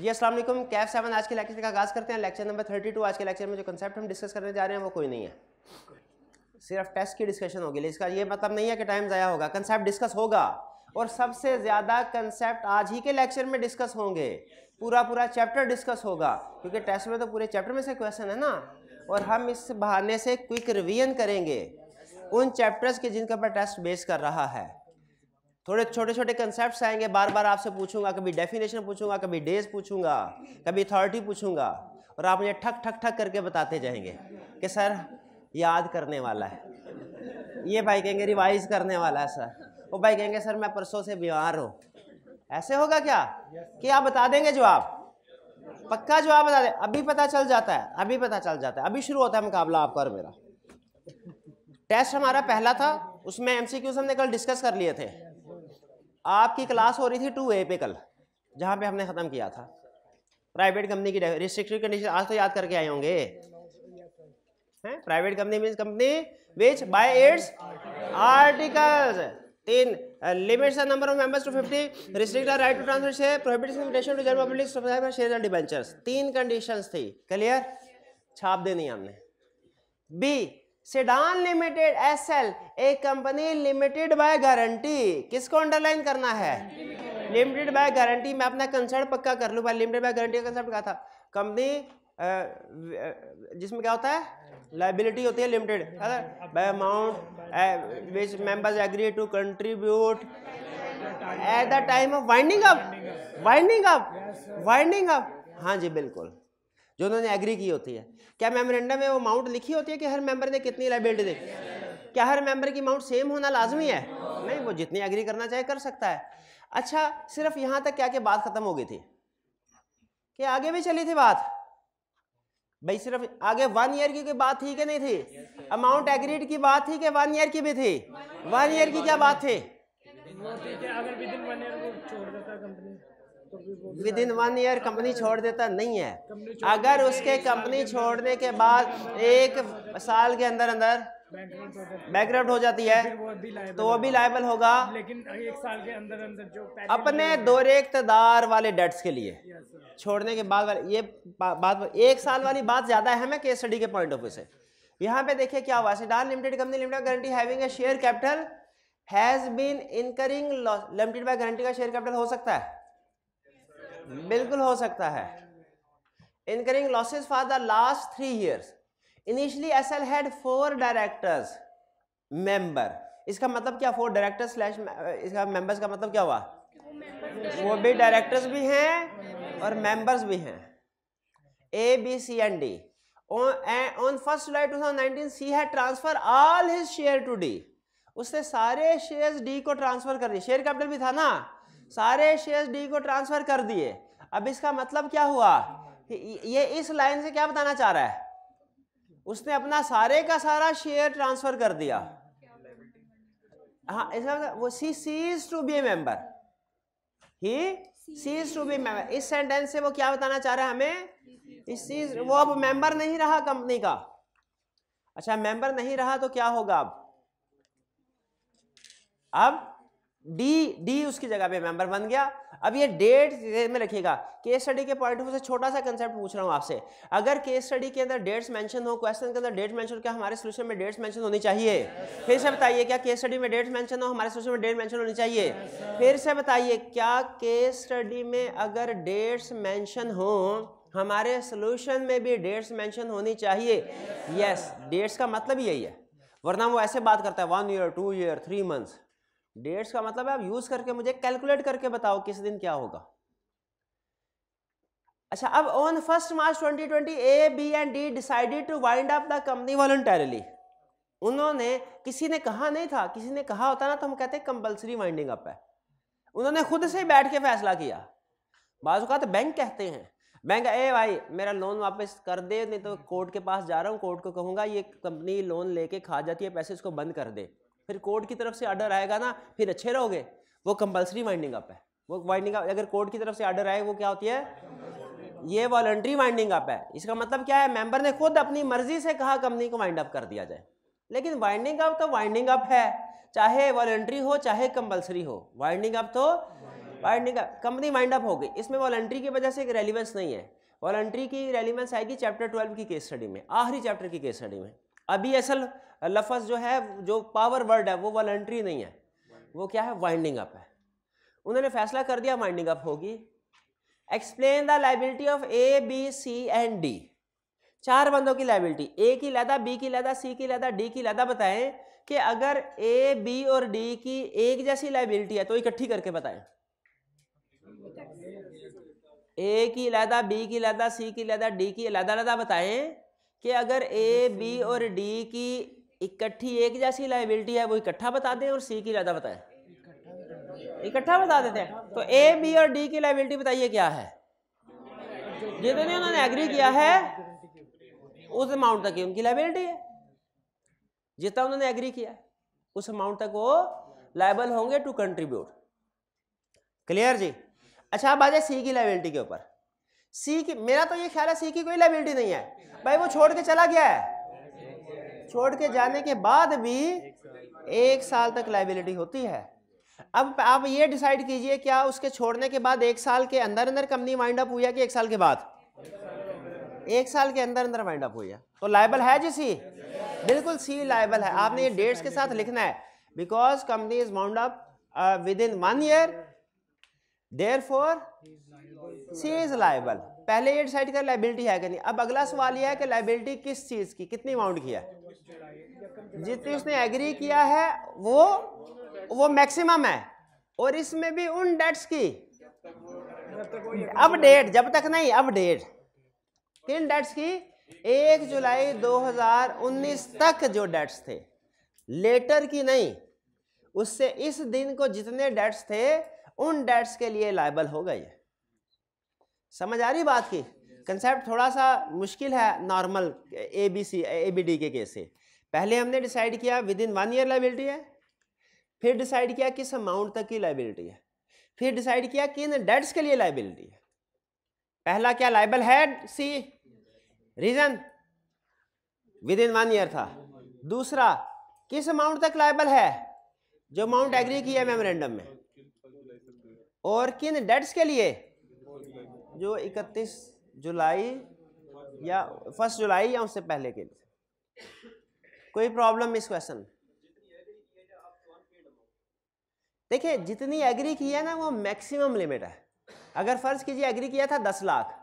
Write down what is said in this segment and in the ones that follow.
जी Aslam Kaif seven आज के lecture का आगाज़ करते हैं लेक्चर नंबर थर्टी टू आज के लेक्चर में जो कंसेप्ट हम डिस्कस करने जा रहे हैं वो कोई नहीं है सिर्फ टेस्ट की डिस्कशन होगी इसका ये मतलब नहीं है कि टाइम ज़ाया होगा कंसेप्ट डिस्कस होगा और सबसे ज़्यादा कंसेप्ट आज ही के लेक्चर में डिस्कस होंगे पूरा पूरा चैप्टर डिस्कस होगा क्योंकि टेस्ट में तो पूरे चैप्टर में से क्वेश्चन है ना और हम इस बहाने से क्विक रिवीजन करेंगे उन चैप्टर्स के जिनके ऊपर टेस्ट बेस कर रहा है थोड़े छोटे छोटे कंसेप्ट आएंगे बार बार आपसे पूछूंगा कभी डेफिनेशन पूछूंगा कभी डेज पूछूंगा कभी अथॉरिटी पूछूंगा और आप मुझे ठक ठक ठक करके बताते जाएंगे कि सर याद करने वाला है ये भाई कहेंगे रिवाइज करने वाला है सर वो भाई कहेंगे सर मैं परसों से बीमार हूँ ऐसे होगा क्या कि आप बता देंगे जवाब पक्का जवाब बता दें अभी पता चल जाता है अभी पता चल जाता है अभी शुरू होता है मुकाबला आपका और मेरा टेस्ट हमारा पहला था उसमें एमसीक्यूज हमने कल डिस्कस कर लिए थे आपकी क्लास हो रही थी टू ए पे कल जहाँ पे हमने ख़त्म किया था प्राइवेट कंपनी की रिस्ट्रिक्टेड कंडीशन आज तो याद करके आए होंगे हैं private company means company which by its articles तीन limits the number of members to 50 restrict the right to transfer share prohibits invitation to general public subscriber share debentures तीन कंडीशंस थी क्लियर छाप देनी हमने B sedan limited S L a company limited by guarantee किसको underline करना है limited by guarantee मैं अपना कंसर्ट पक्का कर लूँ भाई लिमिटेड बाय गारंटी का कंसर्ट कहा था कंपनी जिसमें क्या होता है लाइबिलिटी होती है limited by amount which members agree to contribute at the time of winding up winding up winding up हाँ जी बिल्कुल जो उन्होंने एग्री की होती है क्या मेमोरेंडम में वो अमाउंट लिखी होती है कि हर मेंबर ने कितनी लाइबिलिटी दी क्या हर मेंबर की अमाउंट सेम होना लाजमी है नहीं वो जितनी एग्री करना चाहे कर सकता है अच्छा सिर्फ यहाँ तक क्या कि बात ख़त्म हो गई थी कि आगे भी चली थी बात भाई सिर्फ आगे वन ईयर की बात थी कि नहीं थी अमाउंट एग्रीड की बात थी कि वन ईयर की भी थी वन ईयर की क्या बात थी अगर छोड़ देता company within one year company छोड़ देता नहीं है अगर उसके कंपनी छोड़ने के बाद एक साल के अंदर अंदर बैकग्राउंड हो जाती है तो वो भी लाइबल होगा लेकिन एक साल के अंदर अंदर जो अपने दौरे इकतदार वाले डेट्स के लिए छोड़ने के बाद ये बात एक साल वाली बात ज़्यादा अहम है केस स्टडी के पॉइंट ऑफ व्यू से यहाँ पे देखिए क्या हुआ sedan limited company limited guarantee having a share capital has been incurring limited by guarantee का शेयर कैपिटल हो सकता है बिल्कुल हो सकता है incurring incurring for the last three years initially S L had four directors member इसका मतलब क्या फोर डायरेक्टर स्लैश इसका मेंबर्स का मतलब क्या हुआ वो भी डायरेक्टर्स भी हैं और मेंबर्स भी हैं A B C and D on first July 2019 C है transfer all his share to D उसने सारे शेयर्स डी को ट्रांसफर कर दिए शेयर कैपिटल भी था ना सारे शेयर्स डी को ट्रांसफर कर दिए अब इसका मतलब क्या हुआ ये इस लाइन से क्या बताना चाह रहा है उसने अपना सारे का सारा शेयर ट्रांसफर कर दिया हाँ इसका मतलब वो C ceases to be a member ही सीज टू बी मेंबर इस सेंटेंस से वो क्या बताना चाह रहा है हमें इस चीज वो अब मेंबर नहीं रहा कंपनी का अच्छा मेंबर नहीं रहा तो क्या होगा अब अब डी डी उसकी जगह पे मेंबर बन गया अब ये डेट में रखिएगा केस स्टडी के पॉइंट ऑफ व्यू से छोटा सा कंसेप्ट पूछ रहा हूँ आपसे अगर केस स्टडी के अंदर डेट्स मेंशन हो क्वेश्चन के अंदर डेट मेंशन क्या हमारे सोल्यूशन में डेट्स मेंशन होनी चाहिए फिर से बताइए क्या केस स्टडी में डेट्स मेंशन हो हमारे सोल्यूशन में डेट मेंशन होनी चाहिए फिर से बताइए क्या केस स्टडी में अगर डेट्स मैंशन हो हमारे सोल्यूशन में भी डेट्स मैंशन होनी चाहिए यस डेट्स का मतलब यही है वरना वो ऐसे बात करता है one year two year three months dates का मतलब है आप यूज करके मुझे कैलकुलेट करके बताओ किस दिन क्या होगा अच्छा अब on first March 2020 A B and D decided to wind up the company voluntarily उन्होंने किसी ने कहा नहीं था किसी ने कहा होता ना तो हम कहते कंपलसरी वाइंडिंग अप है उन्होंने खुद से बैठ के फैसला किया तो बैंक कहते हैं बैंक ए भाई मेरा लोन वापस कर दे नहीं तो कोर्ट के पास जा रहा हूँ कोर्ट को कहूँगा ये कंपनी लोन लेके खा जाती है पैसे इसको बंद कर दे फिर कोर्ट की तरफ से ऑर्डर आएगा ना फिर अच्छे रहोगे वो कंपलसरी वाइंडिंग अप है वो वाइंडिंग अप अगर कोर्ट की तरफ से ऑर्डर आए वो क्या होती है ये वॉलंट्री वाइंडिंग अप है इसका मतलब क्या है मेंबर ने खुद अपनी मर्जी से कहा कंपनी को वाइंड अप कर दिया जाए लेकिन वाइंडिंग अप तो वाइंडिंग अप है चाहे वॉलंट्री हो चाहे कंपलसरी हो वाइंडिंग अप तो winding up company wind up हो गई इसमें वॉलंट्री की वजह से एक रेलिवेंस नहीं है वॉलंट्री की रेलिवेंस आएगी चैप्टर ट्वेल्व की केस स्टडी में आखिरी चैप्टर की केस स्टडी में अभी असल लफज जो है जो पावर वर्ड है वो वॉलेंट्री नहीं है वो क्या है वाइंडिंग अप है उन्होंने फैसला कर दिया वाइंडिंग अप होगी explain the liability of A B C and D चार बंदों की लाइबिलिटी ए की लदा बी की लदा सी की लदा डी की लदा बताएं कि अगर ए बी और डी की एक जैसी लाइबिलिटी है तो इकट्ठी करके बताएं ए की लदा बी की लदा सी की लदा डी की लदा लदा बताएं कि अगर ए बी और डी की इकट्ठी एक जैसी लाइबिलिटी है वो इकट्ठा बता दें और सी की ज़्यादा बताए इकट्ठा बता देते हैं तो ए बी और डी की लाइबिलिटी बताइए क्या है जितने उन्होंने एग्री किया है उस अमाउंट तक ही उनकी लाइबिलिटी है जितना उन्होंने एग्री किया उस अमाउंट तक वो लाइबल होंगे टू कंट्रीब्यूट क्लियर जी अच्छा आप आ जाए सी की लाइबिलिटी के ऊपर सी की मेरा तो ये ख्याल है सी की कोई लाइबिलिटी नहीं है भाई वो छोड़ के चला गया है छोड़ के जाने के बाद भी एक साल तक लाइबिलिटी होती है अब आप ये डिसाइड कीजिए क्या उसके छोड़ने के बाद एक साल के अंदर अंदर कंपनी वाइंड अप हुई है कि एक साल के बाद एक साल के अंदर अंदर वाइंड अप हुई है तो लाइबल है जी सी बिल्कुल सी लाइबल है आपने ये डेट्स के साथ लिखना है because company is wound up within one year therefore C is liable पहले ये डिसाइड कर लाइबिलिटी है कि नहीं अब अगला सवाल यह है कि लाइबिलिटी किस चीज़ की कितनी अमाउंट की है जितनी उसने एग्री किया है वो वो मैक्सिमम है और इसमें भी उन डेट्स की अपडेट जब तक नहीं अपडेट किन डेट्स की एक जुलाई 2019 तक जो डेट्स थे लेटर की नहीं उससे इस दिन को जितने डेट्स थे उन डेट्स के लिए लाइबल हो गई समझ आ रही बात की कंसेप्ट थोड़ा सा मुश्किल है normal A B C A B D के केस से पहले हमने डिसाइड किया within one year liability है फिर डिसाइड किया किस अमाउंट तक की लाइबिलिटी है फिर डिसाइड किया किन डेट्स के लिए लाइबिलिटी है पहला क्या लाइबल है C reason within one year था दूसरा किस अमाउंट तक लाइबल है जो अमाउंट एग्री किया मेमोरेंडम में और किन डेट्स के लिए जो 31 जुलाई या फर्स्ट जुलाई या उससे पहले के लिए कोई प्रॉब्लम इस क्वेश्चन देखिए जितनी एग्री की है ना वो मैक्सिमम लिमिट है अगर फर्ज कीजिए एग्री किया था दस लाख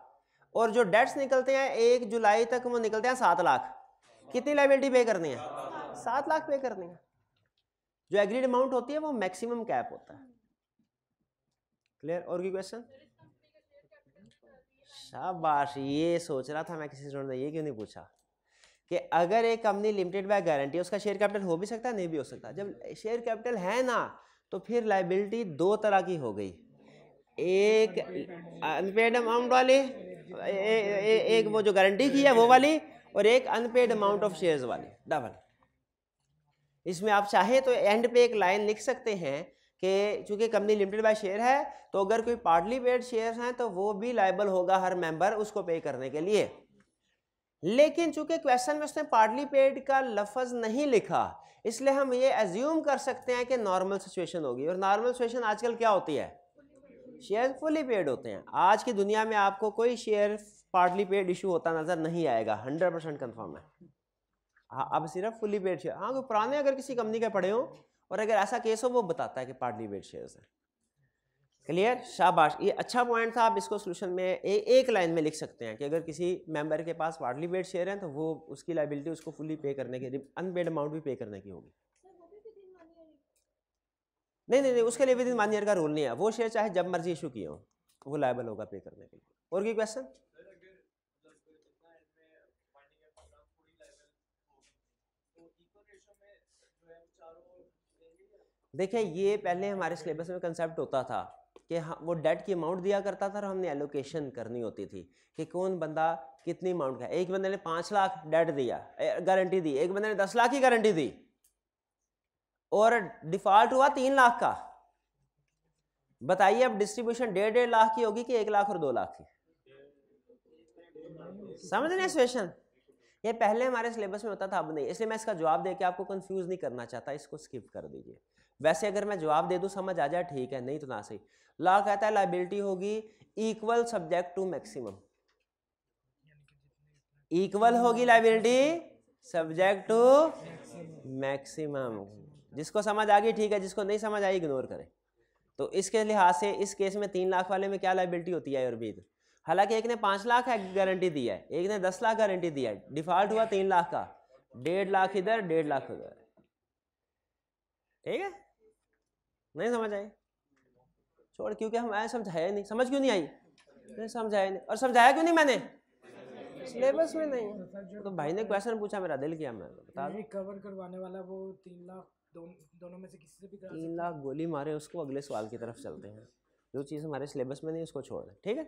और जो डेट्स निकलते हैं एक जुलाई तक वो निकलते हैं सात लाख कितनी लाइबिलिटी पे करनी है सात लाख पे करनी है जो एग्रीड अमाउंट होती है वो मैक्सिमम कैप होता है क्लियर और की क्वेश्चन शाबाश ये सोच रहा था मैं किसी स्टूडेंट ने ये क्यों नहीं पूछा कि अगर एक कंपनी लिमिटेड बाय गारंटी उसका शेयर कैपिटल हो भी सकता है नहीं भी हो सकता जब शेयर कैपिटल है ना तो फिर लाइबिलिटी दो तरह की हो गई एक अनपेड अमाउंट वाली एक वो जो गारंटी की है वो वाली और एक अनपेड अमाउंट ऑफ शेयर्स वाली डबल इसमें आप चाहे तो एंड पे एक लाइन लिख सकते हैं कि चूंकि कंपनी लिमिटेड बाय शेयर है तो अगर कोई पार्टली पेड शेयर हैं तो वो भी लाइबल होगा हर मेंबर उसको पे करने के लिए लेकिन चूंकि क्वेश्चन में उसने पार्टली पेड का लफज नहीं लिखा इसलिए हम ये एज्यूम कर सकते हैं कि नॉर्मल सिचुएशन होगी और नॉर्मल सिचुएशन आजकल क्या होती है शेयर फुली पेड होते हैं आज की दुनिया में आपको कोई शेयर पार्टली पेड इशू होता नजर नहीं आएगा हंड्रेड परसेंट कन्फर्म है हाँ, अब सिर्फ फुली पेड शेयर हाँ पुराने अगर किसी कंपनी के पड़े हो और अगर ऐसा केस हो वो बताता है कि पार्टली वेट शेयर्स है क्लियर शाबाश ये अच्छा पॉइंट था आप इसको सोल्यूशन में ए, एक लाइन में लिख सकते हैं कि अगर किसी मेंबर के पास पार्टली वेट शेयर है तो वो उसकी लाइबिलिटी उसको फुली पे करने की अनपेड अमाउंट भी पे करने की होगी नहीं नहीं नहीं उसके लिए विद इन वन ईयर का रोल नहीं है वो शेयर चाहे जब मर्जी इशू किए हो वो लाइबल होगा पे करने के लिए और की क्वेश्चन देखिए ये पहले हमारे सिलेबस में कंसेप्ट होता था कि वो डेट की अमाउंट दिया करता था और हमने एलोकेशन करनी होती थी कि कौन बंदा कितनी अमाउंट का एक बंदे ने पाँच लाख डेट दिया गारंटी दी एक बंदे ने दस लाख की गारंटी दी और डिफॉल्ट हुआ तीन लाख का बताइए अब डिस्ट्रीब्यूशन डेढ़ डेढ़ लाख की होगी कि एक लाख और दो लाख की समझ रहे सिचुएशन ये पहले हमारे सिलेबस में होता था अब नहीं इसलिए मैं इसका जवाब के आपको कंफ्यूज नहीं करना चाहता इसको स्किप कर दीजिए वैसे अगर मैं जवाब दे दूँ समझ आ जाए ठीक है नहीं तो ना सही लॉ कहता है लाइबिलिटी होगी equal subject to maximum equal होगी लाइबिलिटी सब्जेक्ट टू मैक्सिमम जिसको समझ आ गई ठीक है जिसको नहीं समझ आई इग्नोर करें तो इसके लिहाज से इस केस में तीन लाख वाले में क्या लाइबिलिटी होती है भी हालांकि एक ने पाँच लाख गारंटी दी है एक ने दस लाख गारंटी दी है डिफॉल्ट हुआ तीन लाख का डेढ़ लाख इधर डेढ़ लाख उधर ठीक है नहीं समझ आई छोड़ क्योंकि हम आए समझाया नहीं समझ क्यों नहीं आई नहीं समझाया नहीं और समझाया क्यों नहीं मैंने सिलेबस में नहीं तो भाई ने क्वेश्चन पूछा मेरा दिल किया मैं बता कवर करवाने वाला वो तीन लाख दोनों में से किसी से भी तीन लाख गोली मारे उसको अगले सवाल की तरफ चलते हैं जो चीज़ हमारे सिलेबस में नहीं उसको छोड़ दें ठीक है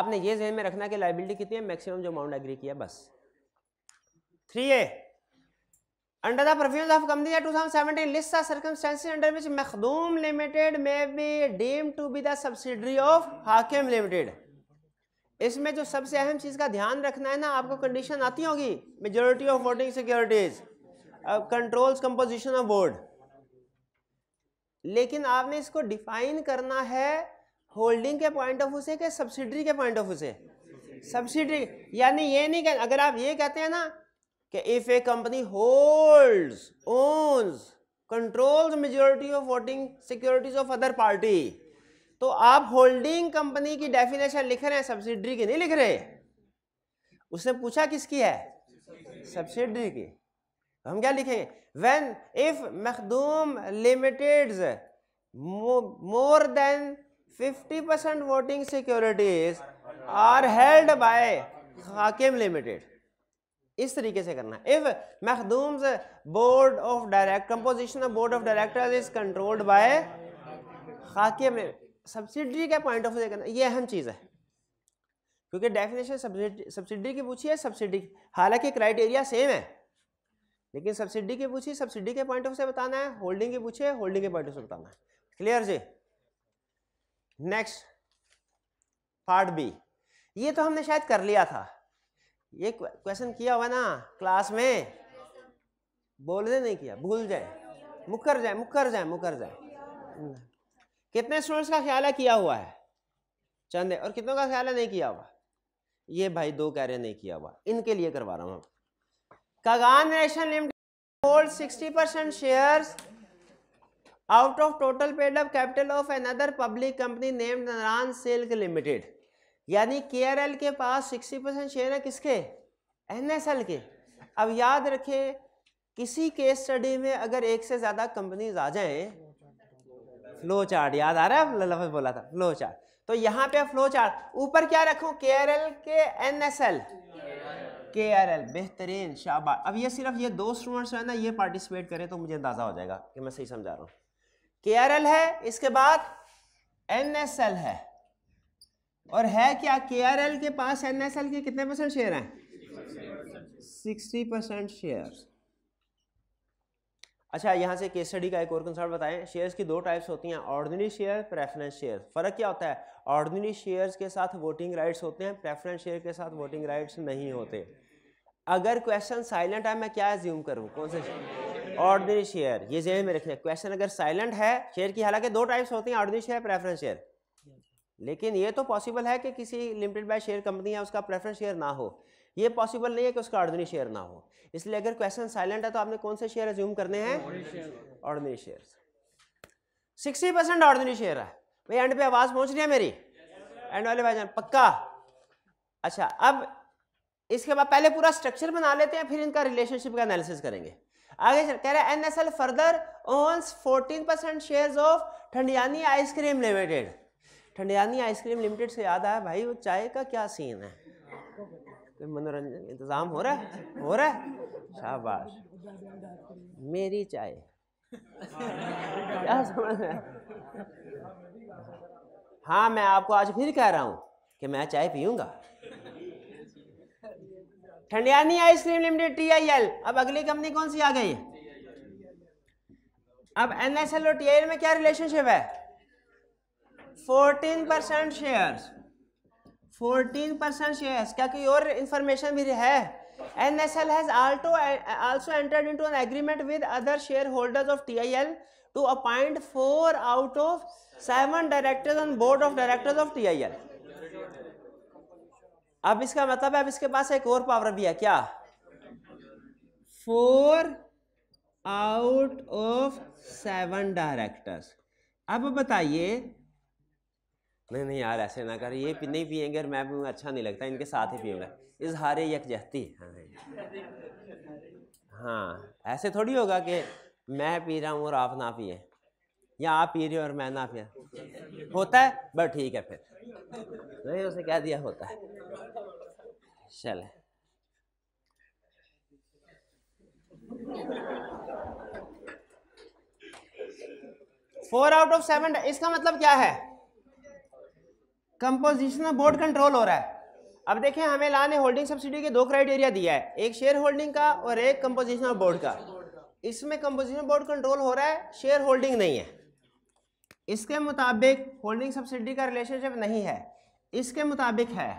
आपने ये जहन में रखना कि लाइबिलिटी कितनी है मैक्सिमम जो अमाउंट एग्री किया बस three A Under the provisions of Companies Act 2017, list the circumstances under which Makhdum Limited may be deemed to be the subsidiary of Hakim Limited. इसमें जो सबसे अहम चीज़ का ध्यान रखना है ना आपको कंडीशन आती होगी majority of voting securities controls composition of board लेकिन आपने इसको डिफाइन करना है होल्डिंग के पॉइंट ऑफ व्यू से कि सब्सिडरी के पॉइंट ऑफ व्यू से सब्सिडरी यानी ये नहीं कह अगर आप ये कहते हैं ना कि if a company holds owns controls majority of voting securities of other party तो आप होल्डिंग कंपनी की डेफिनेशन लिख रहे हैं सब्सिडरी की नहीं लिख रहे उसने पूछा किसकी है सब्सिडरी की तो हम क्या लिखेंगे when if Makhdoom limited more than 50% voting securities are held by Hakim limited इस तरीके से करना if Makhdoom's board of direct composition of board of directors is controlled by खाके में सब्सिडी का पॉइंट ऑफ व्यू करना ये अहम चीज़ है क्योंकि डेफिनेशन सब्सिडी सब्सिडी की पूछी है सब्सिडी हालांकि क्राइटेरिया सेम है लेकिन सब्सिडी की पूछी सब्सिडी के पॉइंट ऑफ से बताना है होल्डिंग की पूछी होल्डिंग के पॉइंट ऑफ से बताना है क्लियर जी नेक्स्ट पार्ट बी ये तो हमने शायद कर लिया था ये क्वेश्चन किया हुआ ना क्लास में बोलने नहीं किया भूल जाए मुकर जाए मुकर जाए मुकर जाए कितने स्टूडेंट्स का ख्याल है किया हुआ है चंदे और कितनों का ख्याल है नहीं किया हुआ ये भाई दो कह रहे नहीं किया हुआ इनके लिए करवा रहा हूँ Kaghan nation limited hold 60 percent share out of total paid up capital of another public company named Narayan silk limited यानी के के पास सिक्सटी परसेंट शेयर है किसके एन के अब याद रखे किसी केस स्टडी में अगर एक से ज़्यादा कंपनीज आ जाए फ्लो चार्ट याद आ रहा है लफज बोला था फ्लो चार्ट तो यहाँ पे फ्लो चार्ट ऊपर क्या रखूँ के आर एल के N S L K R L बेहतरीन शाबा अब ये सिर्फ ये दो स्टूडेंट्स हैं ना ये पार्टिसिपेट करें तो मुझे अंदाज़ा हो जाएगा कि मैं सही समझा रहा हूँ के आर एल है इसके बाद एन एस एल है और है क्या के आर एल के पास एन एस एल के कितने परसेंट शेयर हैं सिक्सटी परसेंट शेयर अच्छा यहाँ से केस स्टडी का एक और कंसर्ट बताएं शेयर्स की दो टाइप्स होती हैं ऑर्डिनरी शेयर प्रेफरेंस शेयर फर्क क्या होता है ऑर्डिनरी शेयर्स के साथ वोटिंग राइट्स होते हैं प्रेफरेंस शेयर के साथ वोटिंग राइट्स नहीं होते अगर क्वेश्चन साइलेंट है मैं क्या ज्यूम करूँ कौन से ऑर्डिनरी शेयर ये जेब में रखिए क्वेश्चन अगर साइलेंट है शेयर की हालांकि दो टाइप्स होती हैं ऑर्डिनरी शेयर प्रेफरेंस शेयर लेकिन ये तो पॉसिबल है कि किसी लिमिटेड बाय शेयर कंपनी है उसका प्रेफरेंस शेयर ना हो ये पॉसिबल नहीं है कि उसका ऑर्डनरी शेयर ना हो इसलिए अगर क्वेश्चन साइलेंट है तो आपने कौन से शेयर रिज्यूम करने हैं ordinary share sixty percent ordinary share है भाई एंड पे आवाज़ पहुंच रही है मेरी एंड वाले भाई पक्का अच्छा अब इसके बाद पहले पूरा स्ट्रक्चर बना लेते हैं फिर इनका रिलेशनशिप का एनालिसिस करेंगे आगे चल कह रहे हैं and further owns fourteen percent share of Thandiani ice cream limited Thandiani ice cream limited से याद आया भाई वो चाय का क्या सीन है कोई तो मनोरंजन इंतज़ाम हो रहा है हो रहा है शाबाश मेरी चाय क्या समझ हाँ मैं आपको आज फिर कह रहा हूँ कि मैं चाय पीऊँगा Thandiani ice cream limited T I L अब अगली कंपनी कौन सी आ गई है अब एन एस एल और टी आई एल में क्या रिलेशनशिप है fourteen percent share fourteen percent share क्या कोई और इंफॉर्मेशन भी है N S L has also also entered into an agreement with other share holders of T I L to appoint four out of seven directors on board of directors of T I L अब इसका मतलब है अब इसके पास एक और power भी है क्या four out of seven directors अब बताइए नहीं नहीं यार ऐसे ना कर ये पी, नहीं पियेंगे और मैं पीऊँगा अच्छा नहीं लगता इनके साथ ही पीऊँगा इस हारे यकजहती हाँ हाँ ऐसे थोड़ी होगा कि मैं पी रहा हूँ और आप ना पिए या आप पी रहे हो और मैं ना पिया होता है बट ठीक है फिर नहीं उसे कह दिया होता है चले फोर आउट ऑफ सेवन इसका मतलब क्या है कंपोजिशन ऑफ बोर्ड कंट्रोल हो रहा है अब देखें हमें ला ने होल्डिंग सब्सिडी के दो क्राइटेरिया दिया है एक शेयर होल्डिंग का और एक कंपोजिशन ऑफ बोर्ड का इसमें कंपोजिशन बोर्ड कंट्रोल हो रहा है शेयर होल्डिंग नहीं है इसके मुताबिक होल्डिंग सब्सिडी का रिलेशनशिप नहीं है इसके मुताबिक है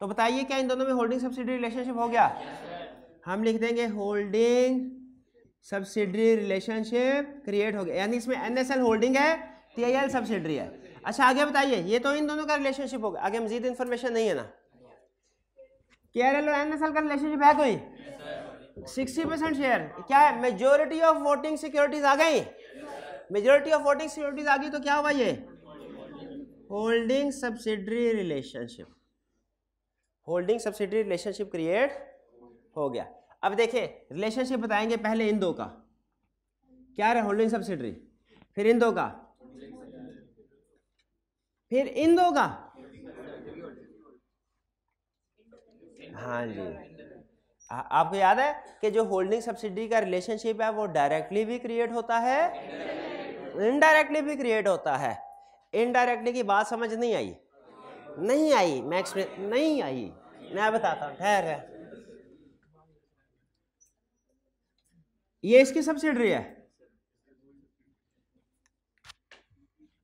तो बताइए क्या इन दोनों में होल्डिंग सब्सिडी रिलेशनशिप हो गया yes, हम लिख देंगे होल्डिंग सब्सिडी रिलेशनशिप क्रिएट हो गया यानी इसमें एनएसएल होल्डिंग है टीआईएल सब्सिडी है अच्छा आगे बताइए ये तो इन दोनों का रिलेशनशिप होगा आगे मजीद इन्फॉर्मेशन नहीं है ना के एल और एन एस एल का रिलेशनशिप है कोई सिक्सटी परसेंट शेयर क्या है मेजोरिटी ऑफ वोटिंग सिक्योरिटीज आ गई मेजोरिटी ऑफ वोटिंग सिक्योरिटीज आ गई तो क्या हुआ ये holding subsidiary relationship holding subsidiary relationship create हो गया अब देखिए रिलेशनशिप बताएंगे पहले इन दो का क्या है होल्डिंग सब्सिडरी फिर इन दो का फिर इन दो का हाँ जी आपको याद है कि जो होल्डिंग सब्सिडी का रिलेशनशिप है वो डायरेक्टली भी क्रिएट होता है इनडायरेक्टली भी क्रिएट होता है इनडायरेक्टली की बात समझ नहीं आई नहीं आई मैं एक्सप्रेस नहीं आई मैं बताता हूँ ठहर ये इसकी सब्सिडरी है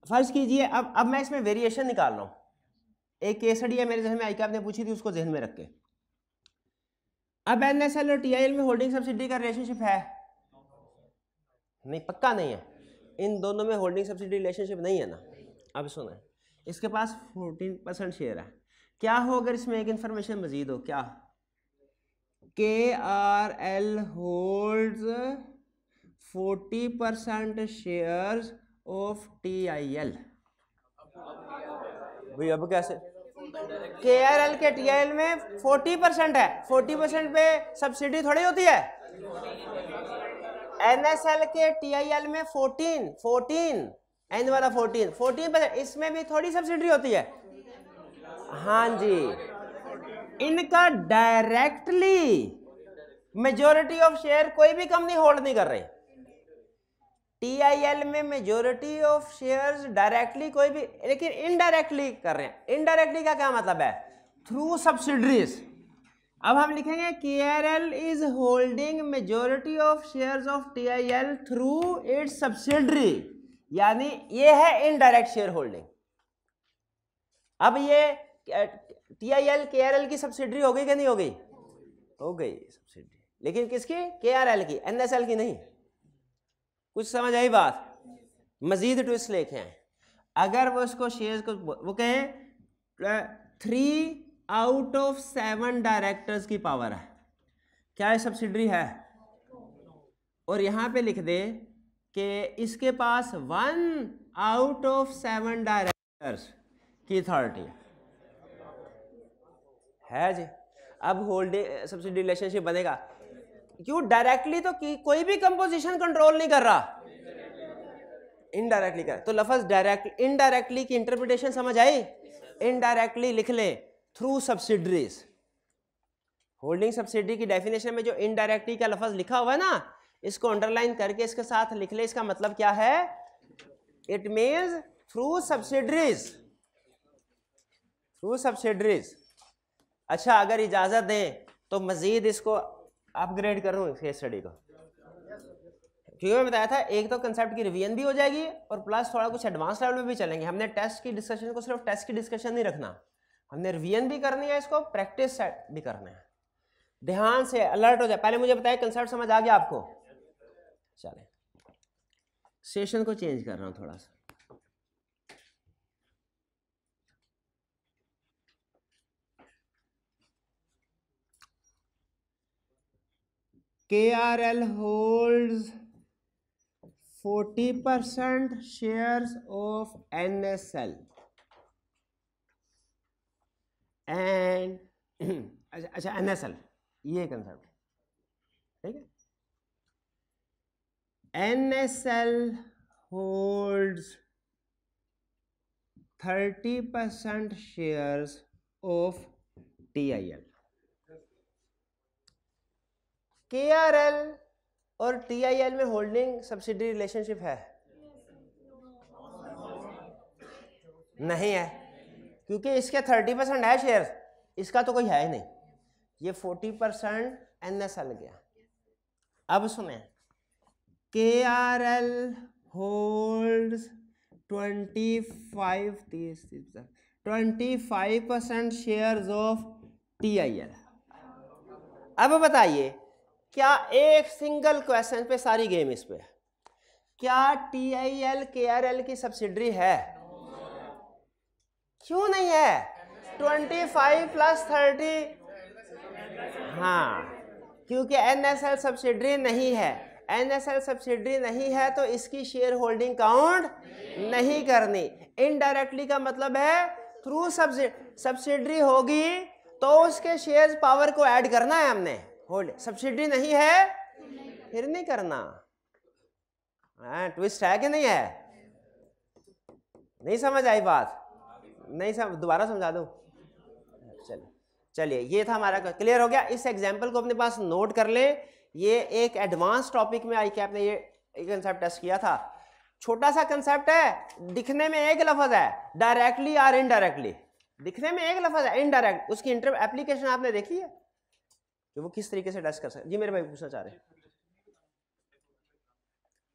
फ़र्ज़ कीजिए अब अब मैं इसमें वेरिएशन निकाल रहा हूँ एक केस स्टडी है मेरे जहन में आई आपने पूछी थी उसको जहन में रख के अब एन एस एल और टी आई एल में होल्डिंग सब्सिडी का रिलेशनशिप है नहीं पक्का नहीं है इन दोनों में होल्डिंग सब्सिडी रिलेशनशिप नहीं है ना अब सुना इसके पास फोर्टीन परसेंट शेयर है क्या हो अगर इसमें एक इन्फॉर्मेशन मजीद हो क्या K R L hold forty percent shares of T I L भाई अब कैसे के आर एल के टी आई एल में फोर्टी परसेंट है फोर्टी परसेंट पे सब्सिडी थोड़ी होती है एन एस एल के टी आई एल में फोर्टीन फोर्टीन एन वाला फोर्टीन फोर्टीन परसेंट इसमें भी थोड़ी सब्सिडी होती है हाँ जी इनका डायरेक्टली मेजोरिटी ऑफ शेयर कोई भी कंपनी होल्ड नहीं कर रही टीआईएल में मेजोरिटी ऑफ शेयर्स डायरेक्टली कोई भी लेकिन इनडायरेक्टली कर रहे हैं इनडायरेक्टली का क्या मतलब है थ्रू सब्सिडरीज अब हम लिखेंगे K R L is holding majority of shares of T I L through its subsidiary यानी ये है इनडायरेक्ट शेयर होल्डिंग अब ये T I L K R L की सब्सिडरी हो गई कि नहीं हो गई हो गई सब्सिडरी लेकिन किसकी के आर एल की एन एस एल की नहीं कुछ समझ आई बात मजीद ट्विस्ट लेके आए अगर वो इसको शेयर्स को वो कहें three out of seven directors की पावर है क्या है सब्सिडरी है और यहां पे लिख दे कि इसके पास one out of seven directors की अथॉरिटी है जी अब होल्डिंग सब्सिडी रिलेशनशिप बनेगा यू डायरेक्टली तो की, कोई भी कंपोजिशन कंट्रोल नहीं कर रहा इनडायरेक्टली कर तो लफज डायरेक्ट इनडायरेक्टली की इंटरप्रिटेशन समझ आई इनडायरेक्टली लिख ले थ्रू सब्सिडरीज होल्डिंग सब्सिडी की डेफिनेशन में जो इनडायरेक्टली का लफज लिखा हुआ है ना इसको अंडरलाइन करके इसके साथ लिख ले इसका मतलब क्या है it means through subsidiaries through subsidiaries अच्छा अगर इजाजत दें तो मजीद इसको अपग्रेड कर रहा केस स्टडी को क्योंकि मैं बताया था एक तो कंसेप्ट की रिवीजन भी हो जाएगी और प्लस थोड़ा कुछ एडवांस लेवल में भी चलेंगे हमने टेस्ट की डिस्कशन को सिर्फ टेस्ट की डिस्कशन नहीं रखना हमने रिवीजन भी करनी है इसको प्रैक्टिस भी करना है ध्यान से अलर्ट हो जाए पहले मुझे बताया कंसेप्ट समझ आ गया आपको चले सेशन को चेंज कर रहा हूँ थोड़ा सा K R L holds forty percent shares of N S L and अच्छा, अच्छा एन एस एल ये कंसेप्ट ठीक है N S L holds thirty percent shares of T I L K R L और टी आई एल में holding subsidy relationship है नहीं है क्योंकि इसके थर्टी परसेंट है शेयर इसका तो कोई है ही नहीं ये forty percent N S L गया अब सुने K R L hold twenty five तीस twenty five percent share of T I L अब बताइए क्या एक सिंगल क्वेश्चन पे सारी गेम इस पे क्या T I L K R L की सब्सिडरी है क्यों नहीं है ट्वेंटी फाइव प्लस थर्टी हाँ क्योंकि एन एस एल सब्सिडरी नहीं है एन एस एल सब्सिडरी नहीं है तो इसकी शेयर होल्डिंग काउंट नहीं करनी इनडायरेक्टली का मतलब है थ्रू सब्सिडरी होगी तो उसके शेयर पावर को ऐड करना है हमने होल्ड सब्सिडी नहीं है फिर नहीं करना आ, हाँ, ट्विस्ट है कि नहीं है नहीं समझ आई बात नहीं सम दोबारा समझा दो चलो चलिए ये था हमारा क्लियर हो गया इस एग्जाम्पल को अपने पास नोट कर लें ये एक एडवांस टॉपिक में आई कैप ने ये कंसेप्ट टेस्ट किया था छोटा सा कंसेप्ट है दिखने में एक लफज है डायरेक्टली और इनडायरेक्टली दिखने में एक लफज है इनडायरेक्ट उसकी इंटर एप्लीकेशन आपने देखी है कि वो किस तरीके से डस्ट कर सकते जी मेरे भाई पूछना चाह रहे हैं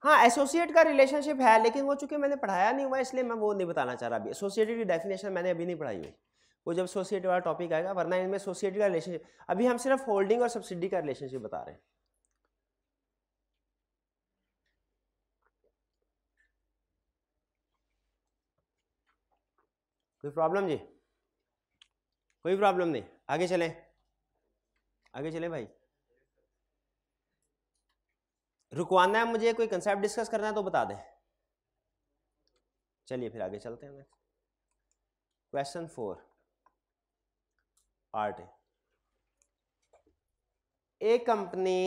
हाँ एसोसिएट का रिलेशनशिप है लेकिन वो चूंकि मैंने पढ़ाया नहीं हुआ इसलिए मैं वो नहीं बताना चाह रहा अभी एसोसिएटेड की डेफिनेशन मैंने अभी नहीं पढ़ाई हुई वो जब एसोसिएट वाला टॉपिक आएगा वरना इनमें एसोसिएट का रिलेशनशिप अभी हम सिर्फ होल्डिंग और सब्सिडी का रिलेशनशिप बता रहे हैं कोई प्रॉब्लम जी कोई प्रॉब्लम नहीं आगे चलें आगे चले भाई रुकवाना है मुझे कोई कंसेप्ट डिस्कस करना है तो बता दें चलिए फिर आगे चलते हैं question four part a company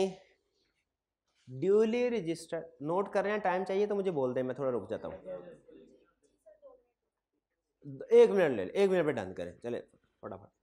duly registered note कर रहे हैं टाइम चाहिए तो मुझे बोल दें मैं थोड़ा रुक जाता हूँ एक मिनट ले एक मिनट पे डन करें चले फटाफट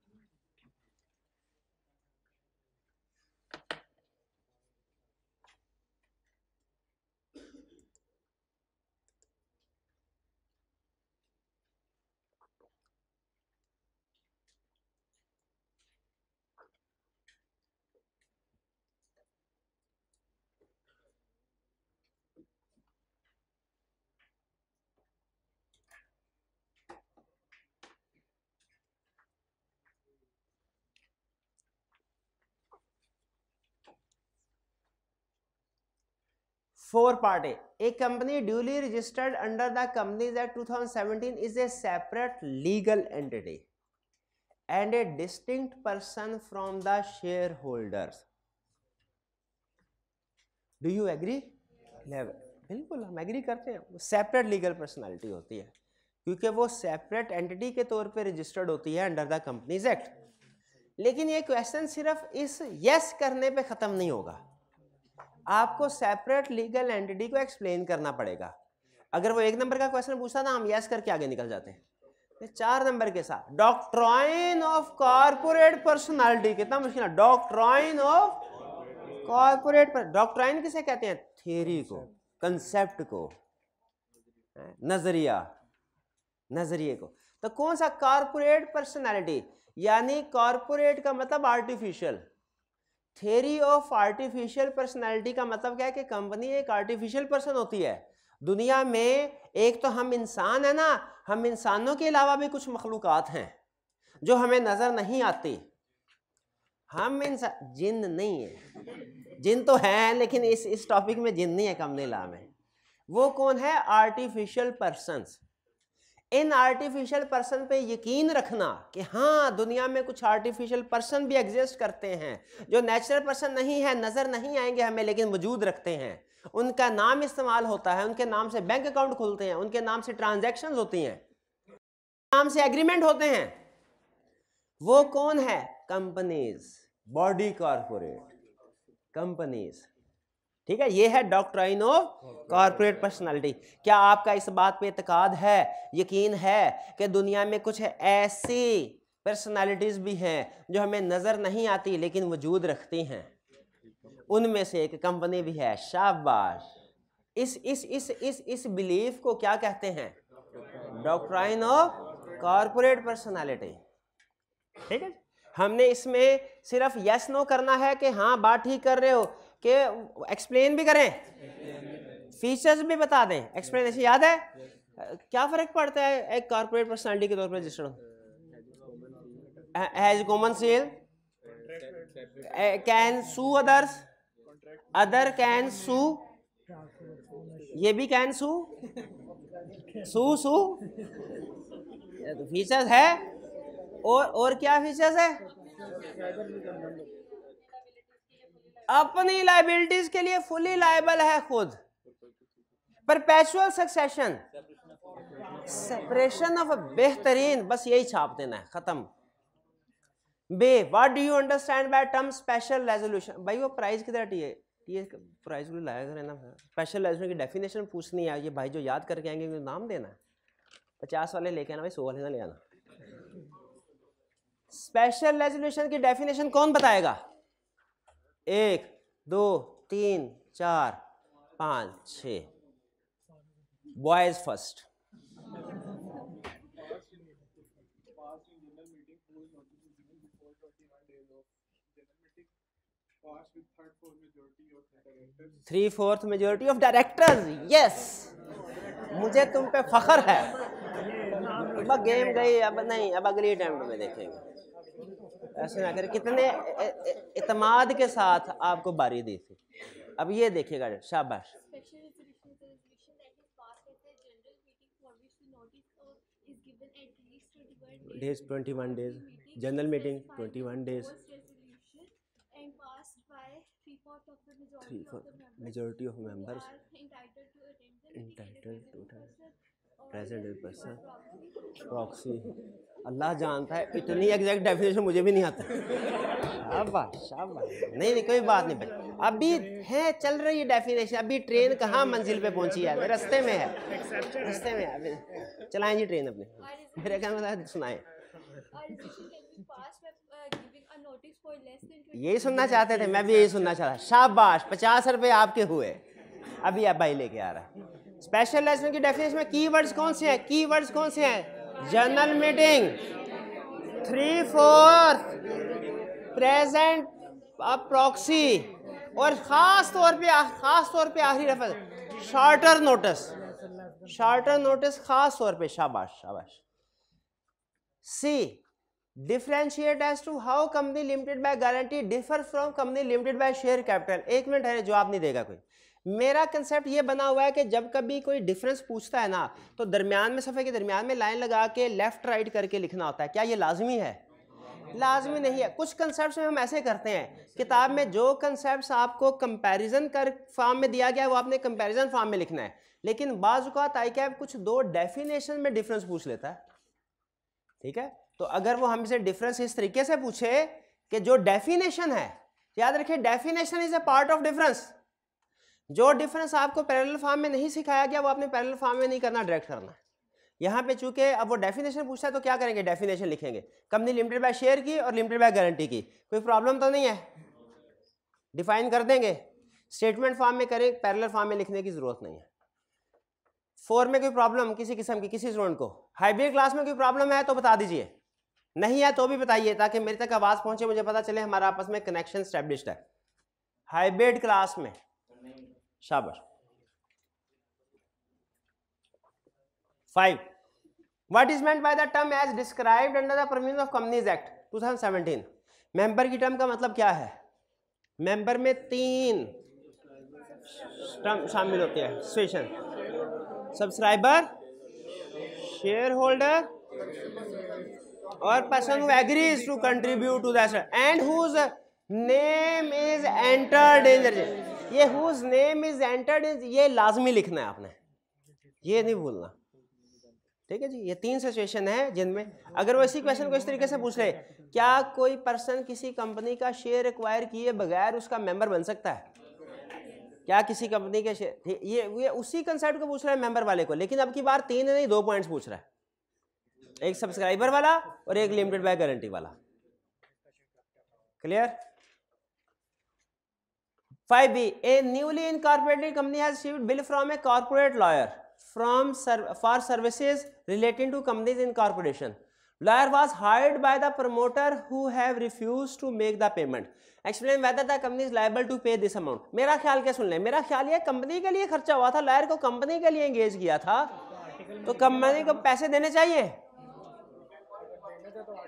फोर पार्ट है a company duly registered under the companies act 2017 is a separate legal entity and a distinct person from the share holders do you agree बिल्कुल हम एग्री करते हैं सेपरेट लीगल पर्सनैलिटी होती है क्योंकि वो सेपरेट एंटिटी के तौर पे रजिस्टर्ड होती है अंडर द कंपनीज एक्ट लेकिन ये क्वेश्चन सिर्फ इस यस करने पे खत्म नहीं होगा आपको सेपरेट लीगल एंटिटी को एक्सप्लेन करना पड़ेगा अगर वो एक नंबर का क्वेश्चन पूछता ना हम यस करके आगे निकल जाते हैं चार नंबर के साथ डॉक्ट्रॉइन ऑफ कॉर्पोरेट पर्सनालिटी कितना मुश्किल है डॉक्ट्रॉइन ऑफ कॉर्पोरेट पर डॉक्ट्राइन किसे कहते हैं थ्योरी को कंसेप्ट को नजरिया नजरिए को तो कौन सा कॉर्पोरेट पर्सनैलिटी यानी कॉर्पोरेट का मतलब artificial theory of artificial personality का मतलब क्या है कि कंपनी एक आर्टिफिशियल पर्सन होती है दुनिया में एक तो हम इंसान है ना हम इंसानों के अलावा भी कुछ मखलूक हैं जो हमें नज़र नहीं आती हम इंसान जिन नहीं है जिन तो है लेकिन इस इस टॉपिक में जिन नहीं है कमने ला में वो कौन है artificial persons in artificial person पे यकीन रखना कि हाँ दुनिया में कुछ आर्टिफिशियल पर्सन भी एग्जिस्ट करते हैं जो नेचुरल पर्सन नहीं है नज़र नहीं आएंगे हमें लेकिन वजूद रखते हैं उनका नाम इस्तेमाल होता है उनके नाम से बैंक अकाउंट खुलते हैं उनके नाम से ट्रांजेक्शन होती हैं नाम से एग्रीमेंट होते हैं वो कौन है कंपनीज बॉडी कॉरपोरेट कंपनीज ठीक है ये है डॉक्ट्राइन ऑफ कॉरपोरेट पर्सनालिटी क्या आपका इस बात पे इतकाद है यकीन है कि दुनिया में कुछ ऐसी पर्सनालिटीज़ भी हैं जो हमें नज़र नहीं आती लेकिन वजूद रखती हैं उनमें से एक कंपनी भी है शाबाश इस इस इस इस इस बिलीफ को क्या कहते हैं डॉक्ट्राइन ऑफ कॉरपोरेट पर्सनालिटी ठीक है हमने इसमें सिर्फ यस नो करना है कि हाँ बात ठीक कर रहे हो कि एक्सप्लेन भी करें फीचर्स भी बता दें एक्सप्लेनेशन याद है क्या फ़र्क पड़ता है एक कॉरपोरेट पर्सनालिटी के तौर पर registered has common seal can sue others other can sue ये भी can sue Sue Sue features है और और क्या फीचर्स है अपनी लाइबिलिटीज के लिए फुली लाइबल है खुद परपैचुअल सक्सेशन सेपरेशन ऑफ बेहतरीन बस यही छाप देना है खत्म B what do you understand by term special resolution भाई वो प्राइस की तरह है टी प्राइस भी लाया करें ना स्पेशल रेजोल्यूशन की डेफिनेशन पूछनी है ये भाई जो याद करके आएंगे उनको नाम देना है पचास वाले लेके आना भाई सौ वाले ना ले आना स्पेशल रेजोल्यूशन की डेफिनेशन कौन बताएगा एक दो तीन चार पाँच छ boys first three fourth majority of directors yes मुझे तुम पे फखर है अब गेम गई अब नहीं अब अगली अटैम्प्ट में देखेंगे ऐसे ना करें कितने इतमाद के साथ आपको बारी दी थी अब ये देखिएगा शाबाश days twenty one days general meeting twenty one days three majority of members entitle to present person proxy अल्लाह जानता है इतनी एग्जैक्ट डेफिनेशन मुझे भी नहीं आता शाबाश शाबाश नहीं नहीं कोई बात नहीं भाई अभी है चल रही है डेफिनेशन अभी ट्रेन कहाँ मंजिल पे पहुंची है रास्ते में है रास्ते में है चलाएं जी ट्रेन अपने मेरे कहने में सुनाएं यही सुनना चाहते थे मैं भी यही सुनना चाह रहा शाबाश पचास रुपये आपके हुए अभी आप भाई लेके आ रहा है स्पेशल लेसन की डेफिनेशन में कीवर्ड्स कौन से हैं कीवर्ड्स कौन से हैं general meeting three fourth present proxy और ख़ास तौर पे ख़ास तौर पे आखिरी refer shorter notice shorter notice ख़ास तौर पे शाबाश शाबाश C differentiate as to how company limited by guarantee differ from company limited by share capital एक मिनट है जवाब नहीं देगा कोई मेरा कंसेप्ट ये बना हुआ है कि जब कभी कोई डिफरेंस पूछता है ना तो दरमियान में सफ़े के दरमियान में लाइन लगा के लेफ़्ट राइट करके लिखना होता है क्या ये लाजमी है लाजमी नहीं है कुछ कंसेप्ट में हम ऐसे करते हैं किताब में जो कंसेप्ट आपको कंपेरिजन कर फॉर्म में दिया गया है वो आपने कंपेरिजन फॉर्म में लिखना है लेकिन बाजुकात आई कैब कुछ दो डेफिनेशन में डिफरेंस पूछ लेता है ठीक है तो अगर वो हमसे डिफरेंस इस तरीके से पूछे कि जो डेफिनेशन है याद रखिए definition is a part of difference जो डिफरेंस आपको पैरेलल फॉर्म में नहीं सिखाया गया वो आपने पैरेलल फॉर्म में नहीं करना डायरेक्ट करना है यहाँ पे चूंकि अब वो डेफिनेशन पूछता है तो क्या करेंगे डेफिनेशन लिखेंगे कंपनी लिमिटेड बाय शेयर की और लिमिटेड बाय गारंटी की कोई प्रॉब्लम तो नहीं है डिफाइन कर देंगे स्टेटमेंट फॉर्म में करें पैरेलल फॉर्म में लिखने की ज़रूरत नहीं है फोर में कोई प्रॉब्लम किसी किस्म की किसी स्टूडेंट को हाइब्रिड क्लास में कोई प्रॉब्लम है तो बता दीजिए नहीं है तो भी बताइए ताकि मेरे तक आवाज़ पहुंचे मुझे पता चले हमारा आपस में कनेक्शन स्टैब्लिश है हाइब्रिड क्लास में शाबाश five what is meant by the term as described under the provision of companies act 2017 member की टर्म का मतलब क्या है मेंबर में तीन टर्म शामिल होते हैं स्टेशन सब्सक्राइबर शेयर होल्डर और person who agrees to contribute to that and whose name is entered in ये whose name is entered is ये लाजमी लिखना है आपने ये नहीं भूलना ठीक है जी ये तीन सिचुएशन है जिनमें अगर वो इसी क्वेश्चन को इस तरीके से पूछ ले क्या कोई पर्सन किसी कंपनी का शेयर एक्वायर किए बगैर उसका मेंबर बन सकता है क्या किसी कंपनी के शेयर ये ये उसी कंसेप्ट को पूछ रहा है मेंबर वाले को लेकिन अब की बार तीन नहीं दो पॉइंट्स पूछ रहा है एक सब्सक्राइबर वाला और एक लिमिटेड बाय गारंटी वाला clear five B a newly incorporated company has received bill from a corporate lawyer from for services relating to companies incorporation lawyer was hired by the promoter who have refuse to make the payment explain whether the company is liable to pay this amount मेरा ख्याल क्या सुन लें मेरा ख्याल ये company के लिए खर्चा हुआ था लॉयर को कंपनी के लिए एंगेज किया था तो कंपनी को पैसे देने चाहिए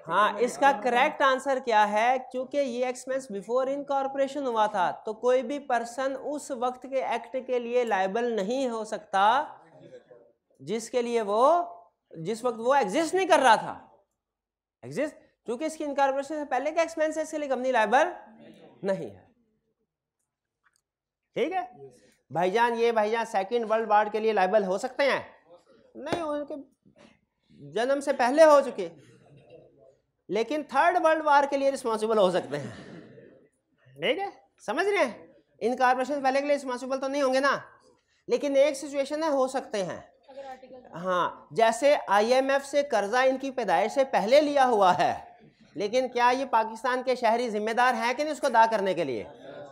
हाँ इसका करेक्ट आंसर क्या है क्योंकि ये एक्सपेंस बिफोर इनकॉर्पोरेशन हुआ था तो कोई भी पर्सन उस वक्त के एक्ट के लिए लाइबल नहीं हो सकता जिसके लिए वो जिस वक्त वो एग्जिस्ट नहीं कर रहा था एग्जिस्ट क्योंकि इसकी इनकॉर्पोरेशन से पहले के एक्सपेंस है इसके लिए कंपनी लाइबल नहीं है ठीक है भाईजान ये भाईजान सेकेंड वर्ल्ड वार के लिए लाइबल हो सकते हैं नहीं उनके जन्म से पहले हो चुके लेकिन थर्ड वर्ल्ड वार के लिए रिस्पॉन्सिबल हो सकते हैं ठीक है समझ रहे हैं इनकारपोरेशन पहले के लिए रिस्पॉन्सिबल तो नहीं होंगे ना लेकिन एक सिचुएशन है हो सकते हैं हाँ जैसे आईएमएफ से कर्जा इनकी पैदाइश से पहले लिया हुआ है लेकिन क्या ये पाकिस्तान के शहरी जिम्मेदार हैं कि नहीं उसको अदा करने के लिए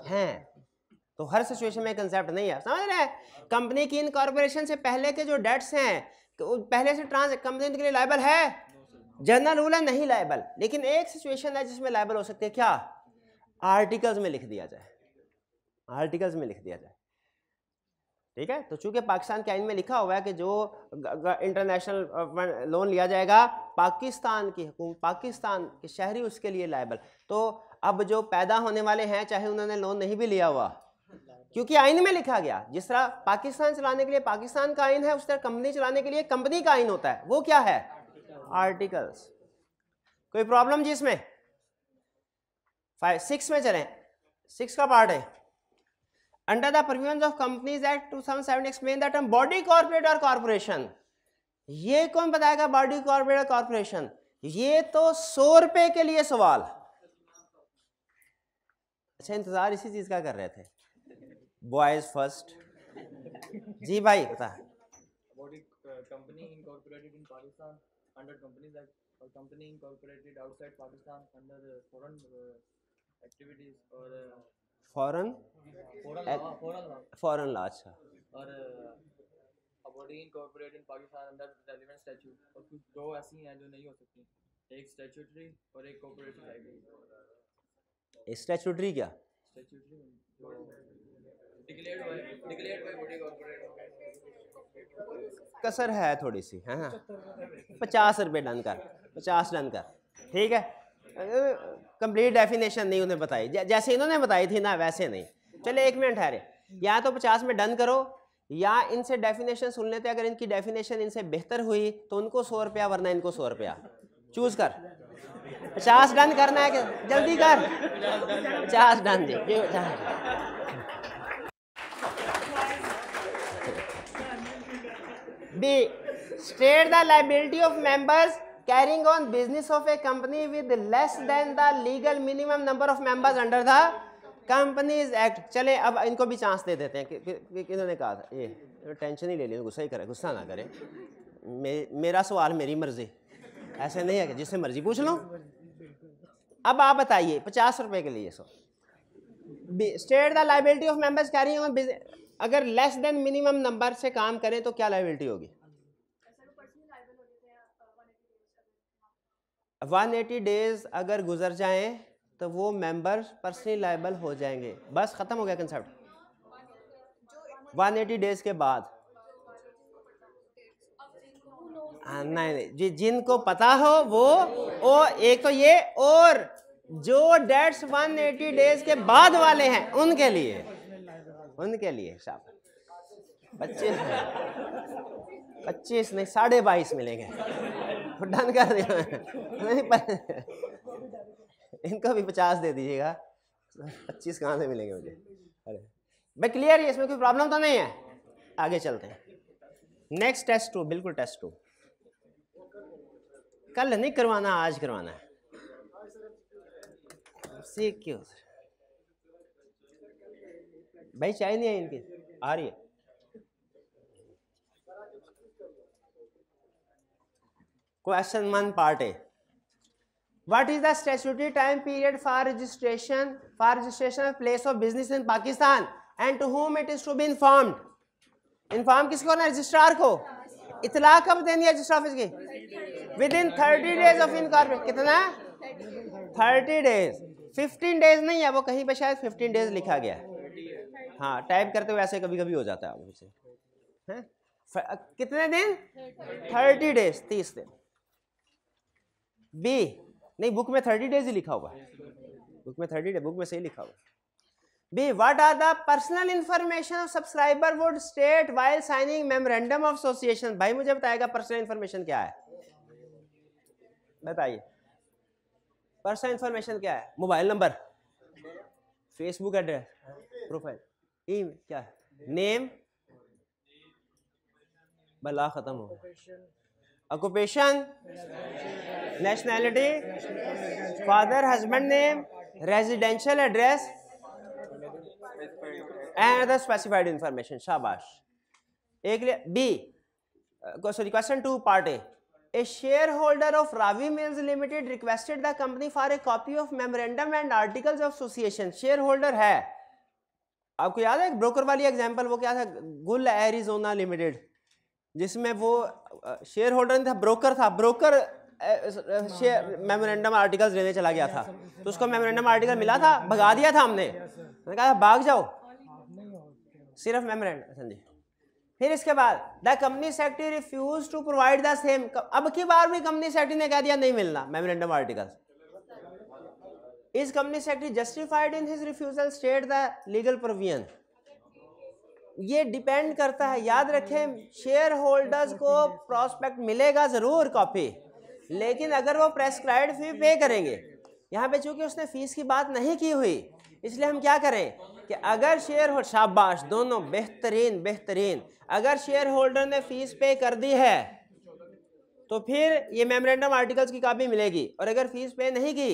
हैं तो हर सिचुएशन में कंसेप्ट नहीं है समझ रहे हैं कंपनी की इनकॉर्पोरेशन से पहले के जो डेट्स हैं तो पहले से ट्रांस कंपनी के लिए लाइबल है जनरल रूल है नहीं लाइबल लेकिन एक सिचुएशन है जिसमें लाइबल हो सकती है क्या आर्टिकल्स में लिख दिया जाए आर्टिकल्स में लिख दिया जाए ठीक है तो चूंकि पाकिस्तान के आइन में लिखा हुआ है कि जो इंटरनेशनल लोन लिया जाएगा पाकिस्तान की हुकूमत पाकिस्तान के शहरी उसके लिए लाइबल तो अब जो पैदा होने वाले हैं चाहे उन्होंने लोन नहीं भी लिया हुआ क्योंकि आइन में लिखा गया जिस तरह पाकिस्तान चलाने के लिए पाकिस्तान का आइन है उस तरह कंपनी चलाने के लिए कंपनी का आइन होता है वो क्या है आर्टिकल्स कोई प्रॉब्लम जी इसमें फाइव सिक्स में चलें सिक्स का पार्ट है under the provision of companies act two thousand explain that a body corporate और कॉर्पोरेशन ये कौन बताएगा बॉडी कॉर्पोरेट और कॉर्पोरेशन ये तो सौ रुपए के लिए सवाल अच्छा इंतजार इसी चीज का कर रहे थे बॉयज फर्स्ट जी भाई बता body company incorporated in Pakistan 100 companies that or company incorporated outside Pakistan under foreign uh, activities or foreign foreign law foreign law foreign law अच्छा और a body incorporated in Pakistan under relevant statute और कुछ दो ऐसी हैं जो नहीं हो सकती एक statutory और एक corporate सोसाइटी Statutory क्या Statutory. कसर है थोड़ी सी है हाँ, हाँ पचास रुपये डन कर पचास डन कर ठीक है कंप्लीट डेफिनेशन नहीं उन्हें बताई जैसे इन्होंने बताई थी ना वैसे नहीं चले एक मिनट ठहरे या तो पचास में डन करो या इनसे डेफिनेशन सुन लेते अगर इनकी डेफिनेशन इनसे बेहतर हुई तो उनको सौ रुपया वरना इनको सौ रुपया चूज कर पचास डन करना है कि जल्दी कर पचास डन जी B state the liability of members carrying on business of a company with less than the legal minimum number of members under the companies act चले अब इनको भी चांस दे देते हैं कि, इन्होंने कहा था ये टेंशन ही ले लिया गुस्सा ही करें गुस्सा ना करें मे, मेरा सवाल मेरी मर्जी ऐसे नहीं है कि जिससे मर्जी पूछ लो अब आप बताइए पचास रुपए के लिए so state the liability of members carrying on business अगर लेस देन मिनिमम नंबर से काम करें तो क्या लाइबिलिटी होगी वन एटी डेज अगर गुजर जाएं तो वो मेंबर पर्सनली लाइबल हो जाएंगे बस ख़त्म हो गया कंसेप्ट वन एटी डेज के बाद हाँ, नहीं नहीं जी जिनको पता हो वो ओ एक तो ये और जो डेट्स 180 डेज के बाद वाले हैं उनके लिए उनके लिए शाबाश पच्चीस पच्चीस नहीं साढ़े बाईस मिलेंगे डन कर दिया नहीं इनको भी पचास दे दीजिएगा पच्चीस कहाँ से मिलेंगे मुझे अरे भाई क्लियर है इसमें कोई प्रॉब्लम तो नहीं है आगे चलते हैं नेक्स्ट टेस्ट टू बिल्कुल टेस्ट टू कल नहीं करवाना आज करवाना है से क्यों सर भाई चाय नहीं है इनकी आ रही है क्वेश्चन वन पार्ट है what is the statutory time period for registration for registration place of business in Pakistan and to whom it is to be inform inform किसको ना रजिस्ट्रार को इतला कब देनी है रजिस्ट्रॉफिस की within thirty days of incorporate कितना thirty days fifteen days नहीं है वो कहीं पर शायद फिफ्टीन डेज लिखा गया है हाँ टाइप करते हुए ऐसे कभी कभी हो जाता है मुझसे कितने दिन थर्टी डेज तीस दिन बी नहीं बुक में थर्टी डेज ही लिखा हुआ है बुक में थर्टी डे बुक में सही लिखा हुआ B what are the personal information of subscriber would state while signing memorandum of association भाई मुझे बताएगा पर्सनल इन्फॉर्मेशन क्या है बताइए पर्सनल इंफॉर्मेशन क्या है mobile number Facebook address profile ई क्या है नेम भला खत्म हो occupation nationality father husband name residential address and other specified information शाबाश एक B sorry question two part A a share holder of Ravi Mills limited requested the company for a copy of memorandum and articles of association share holder है आपको याद है broker वाली example वो क्या था गुल एरिजोना लिमिटेड जिसमें वो शेयर होल्डर था ब्रोकर था ब्रोकर शेयर मेमोरेंडम आर्टिकल्स लेने चला गया था तो उसको मेमोरेंडम आर्टिकल मिला था भगा दिया था हमने मैंने कहा भाग जाओ सिर्फ मेमोरेंडम संजय फिर इसके बाद the company secretary refuse to provide the same अब की बार भी कंपनी सेक्रेटरी ने कह दिया नहीं मिलना memorandum articles is company secretary justified in his refusal state the legal provision ये डिपेंड करता है याद रखें शेयर होल्डर्स को प्रोस्पेक्ट मिलेगा ज़रूर कॉपी लेकिन अगर वो प्रेस्क्राइब फी पे करेंगे यहाँ पे चूंकि उसने फीस की बात नहीं की हुई इसलिए हम क्या करें कि अगर शेयर हो शाबाश दोनों बेहतरीन बेहतरीन अगर शेयर होल्डर ने फीस पे कर दी है तो फिर ये मेमोरेंडम आर्टिकल्स की कापी मिलेगी और अगर फीस पे नहीं की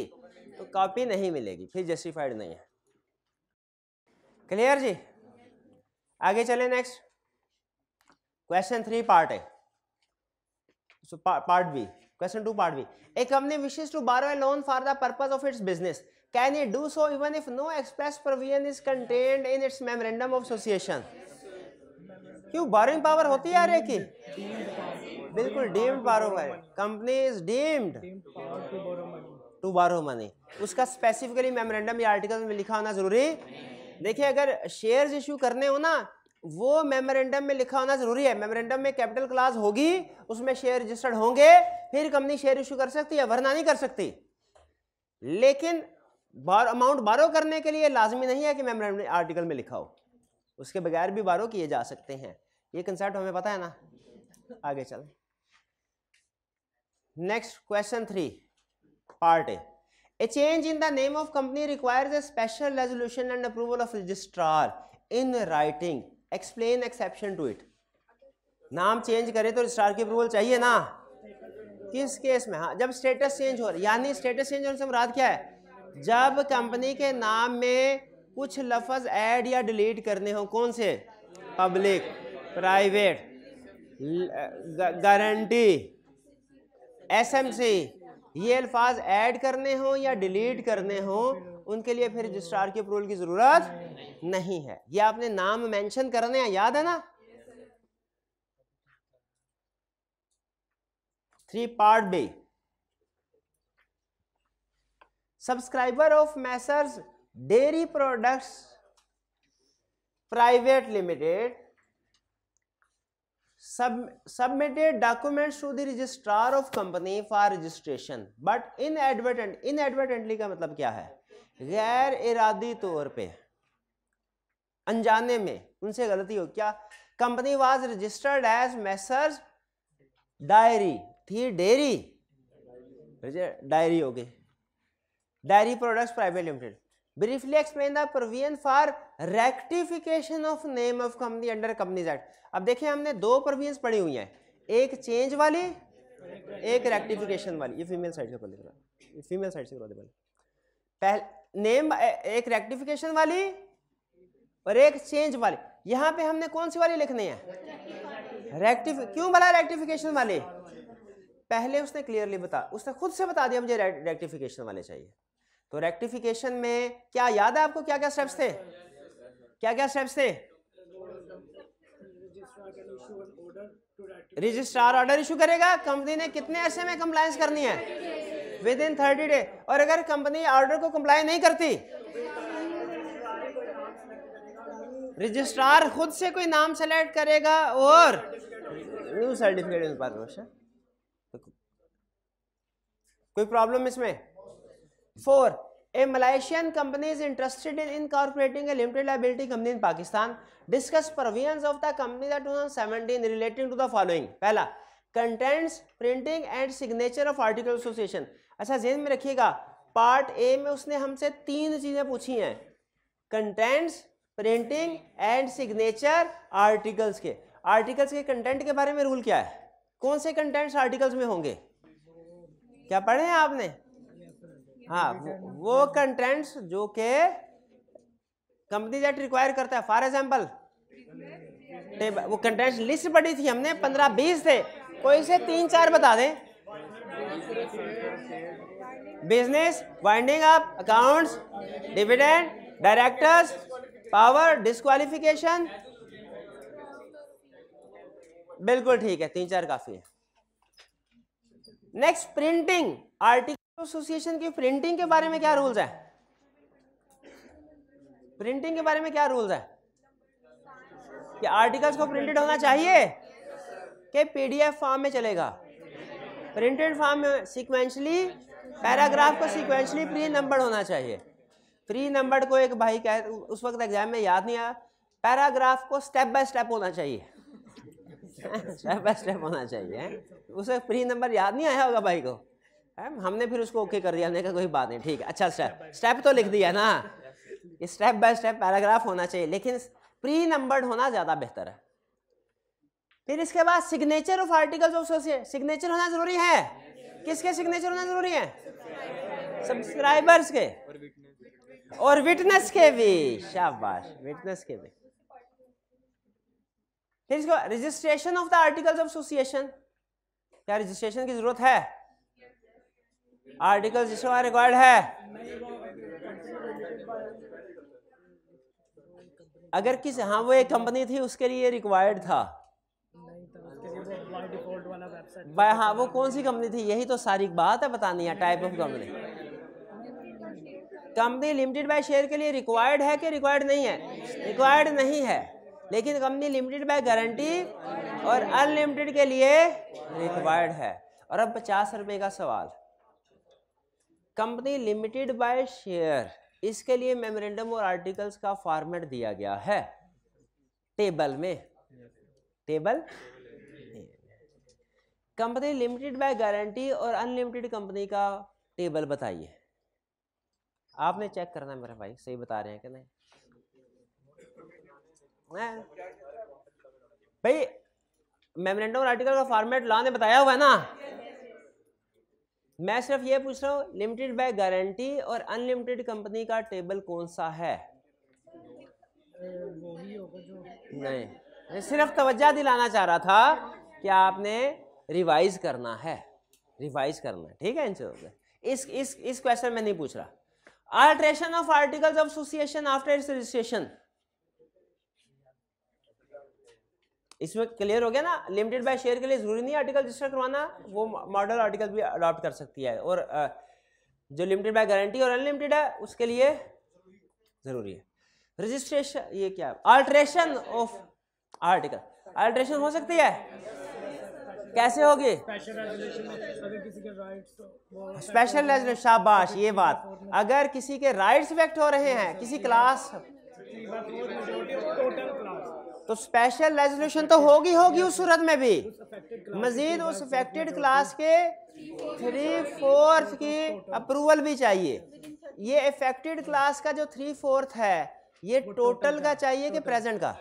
तो कॉपी नहीं मिलेगी फिर जस्टिफाइड नहीं है क्लियर जी आगे चले नेक्स्ट क्वेश्चन थ्री पार्ट है so part B question two part B a company wishes to borrow a loan for the purpose of its business can you do so even if no express provision is contained in its memorandum of association क्यों borrowing power होती है अरे की बिल्कुल deemed borrow company is deemed to borrow money उसका specifically memorandum या article में लिखा होना ज़रूरी देखिए अगर शेयर्स इशू करने हो ना वो मेमोरेंडम में लिखा होना जरूरी है मेमोरेंडम में कैपिटल क्लास होगी उसमें शेयर रजिस्टर्ड होंगे फिर कंपनी शेयर इशू कर सकती है वरना नहीं कर सकती लेकिन बार अमाउंट बारो करने के लिए लाजमी नहीं है कि मेमोरेंडम आर्टिकल में लिखा हो उसके बगैर भी बारो किए जा सकते हैं ये कंसेप्ट हमें पता है ना आगे चल next question three part A a change in the name of company requires a special resolution and approval of registrar in writing explain exception to it नाम चेंज करें तो रजिस्ट्रार की अप्रूवल चाहिए ना किस केस में हाँ जब स्टेटस चेंज हो रहा यानी स्टेटस चेंज होने से मुराद क्या है जब कंपनी के नाम में कुछ लफज ऐड या डिलीट करने हो कौन से पब्लिक प्राइवेट गारंटी एसएमसी ये अल्फाज ऐड करने हों या डिलीट करने हों उनके लिए फिर रजिस्ट्रार की अप्रूवल की ज़रूरत नहीं है ये आपने नाम मेंशन करने हैं याद है ना three part B subscriber of messrs dairy products private limited सब submitted documents to the registrar of company for registration but inadvertent inadvertently का मतलब क्या है गैर इरादी तौर पे अनजाने में उनसे गलती हो क्या company was registered as messrs diary थी डेरी डायरी हो गई diary products private limited briefly explain the provision for rectification of name of company under companies act अब देखिए हमने दो प्रोविजन पढ़ी हुई हैं एक चेंज वाली एक रेक्टिफिकेशन वाली ये फीमेल साइड से कर देगा ये फीमेल साइड से करवा दे पहले नेम एक रेक्टिफिकेशन वाली और एक चेंज वाली यहाँ पे हमने कौन सी वाली लिखनी है रेक्टिफ क्यों बोला रेक्टिफिकेशन वाली पहले उसने क्लियरली बता उसने खुद से बता दिया मुझे रेक्टिफिकेशन वाले चाहिए तो रेक्टिफिकेशन में क्या याद है आपको क्या क्या स्टेप्स थे क्या क्या स्टेप्स थे रजिस्ट्रार ऑर्डर इशू करेगा कंपनी ने कितने ऐसे में कंप्लायंस करनी है विद इन थर्टी डे और अगर कंपनी ऑर्डर को कंप्लाई नहीं करती रजिस्ट्रार खुद से कोई नाम सेलेक्ट करेगा और न्यू सर्टिफिकेट इन पास कोई प्रॉब्लम इसमें four a Malaysian company is interested in incorporating a limited liability company in Pakistan discuss provisions of the company the 2017 relating to the following पहला contents printing and signature of article association अच्छा जेन में रखिएगा part A में उसने हमसे तीन चीज़ें पूछी हैं contents printing and signature articles के आर्टिकल्स के कंटेंट के बारे में रूल क्या है कौन से कंटेंट्स आर्टिकल्स में होंगे क्या पढ़े हैं आपने हाँ वो, कंटेंट्स हाँ। जो के कंपनी जेट रिक्वायर करता है फॉर एग्जाम्पल वो कंटेंट लिस्ट पड़ी थी हमने पंद्रह बीस थे कोई से तीन चार बता दें business winding up accounts dividend directors power disqualification बिल्कुल ठीक है तीन चार काफी है नेक्स्ट प्रिंटिंग आर्टिकल एसोसिएशन की प्रिंटिंग के बारे में क्या रूल्स है प्रिंटिंग के बारे में क्या रूल्स है कि आर्टिकल्स को प्रिंटेड होना चाहिए कि पीडीएफ फॉर्म में चलेगा प्रिंटेड फॉर्म में सिक्वेंशली पैराग्राफ को सिक्वेंशली प्री नंबर होना चाहिए प्री नंबर को एक भाई कह उस वक्त एग्जाम में याद नहीं आया पैराग्राफ को स्टेप बाय स्टेप होना चाहिए स्टेप बाय स्टेप होना चाहिए उसे प्री नंबर याद नहीं आया होगा भाई को मैम हमने फिर उसको ओके कर दिया हमने कहा कोई बात नहीं ठीक है अच्छा स्टेप स्टेप तो लिख दिया ना ये स्टेप बाय स्टेप पैराग्राफ होना चाहिए लेकिन प्री नंबर्ड होना ज़्यादा बेहतर है फिर इसके बाद signature of articles of society signature होना जरूरी है किसके सिग्नेचर होना जरूरी है सब्सक्राइबर्स के और विटनेस के भी शाबाश विटनेस के भी फिर इसको registration of the articles of association क्या रजिस्ट्रेशन की जरूरत है आर्टिकल जिसमें रिक्वायर्ड है अगर किस हाँ वो एक कंपनी थी उसके लिए रिक्वायर्ड था भाई हाँ वो कौन सी कंपनी थी यही तो सारी बात है बतानी है type of company company limited by share के लिए रिक्वायर्ड है कि रिक्वायर्ड नहीं है रिक्वायर्ड नहीं है लेकिन कंपनी लिमिटेड बाय गारंटी और अनलिमिटेड के लिए रिक्वायर्ड है और अब पचास रुपए का सवाल कंपनी लिमिटेड बाय शेयर इसके लिए मेमोरेंडम और आर्टिकल्स का फॉर्मेट दिया गया है टेबल में table company limited by guarantee और अनलिमिटेड कंपनी का टेबल बताइए आपने चेक करना मेरा भाई सही बता रहे हैं कि नहीं भाई मेमोरेंडम आर्टिकल का फॉर्मेट लाने ने बताया हुआ है ना मैं सिर्फ ये पूछ रहा हूँ लिमिटेड बाय गारंटी और अनलिमिटेड कंपनी का टेबल कौन सा है नहीं सिर्फ तवज्जा दिलाना चाह रहा था कि आपने रिवाइज करना है रिवाइज करना है ठीक है इन चीज़ों इस इस इस क्वेश्चन में नहीं पूछ रहा alteration of articles of association after registration इसमें क्लियर हो गया ना लिमिटेड बाय शेयर के लिए जरूरी नहीं आर्टिकल रजिस्टर करवाना वो मॉडल आर्टिकल भी अडॉप्ट कर सकती है और जो लिमिटेड बाय गारंटी और अनलिमिटेड है उसके लिए जरूरी है रजिस्ट्रेशन ये क्या अल्ट्रेशन ऑफ आर्टिकल अल्ट्रेशन हो सकती है कैसे होगी स्पेशल शाबाश ये बात अगर किसी के राइट्स इफेक्ट हो रहे हैं किसी क्लास तो तो स्पेशल रेजोल्यूशन तो होगी होगी उस सूरत में भी मजीद उस अफेक्टेड क्लास के थ्री फोर्थ की अप्रूवल भी चाहिए ये अफेक्टेड क्लास का जो थ्री फोर्थ है ये टोटल का चाहिए कि प्रेजेंट का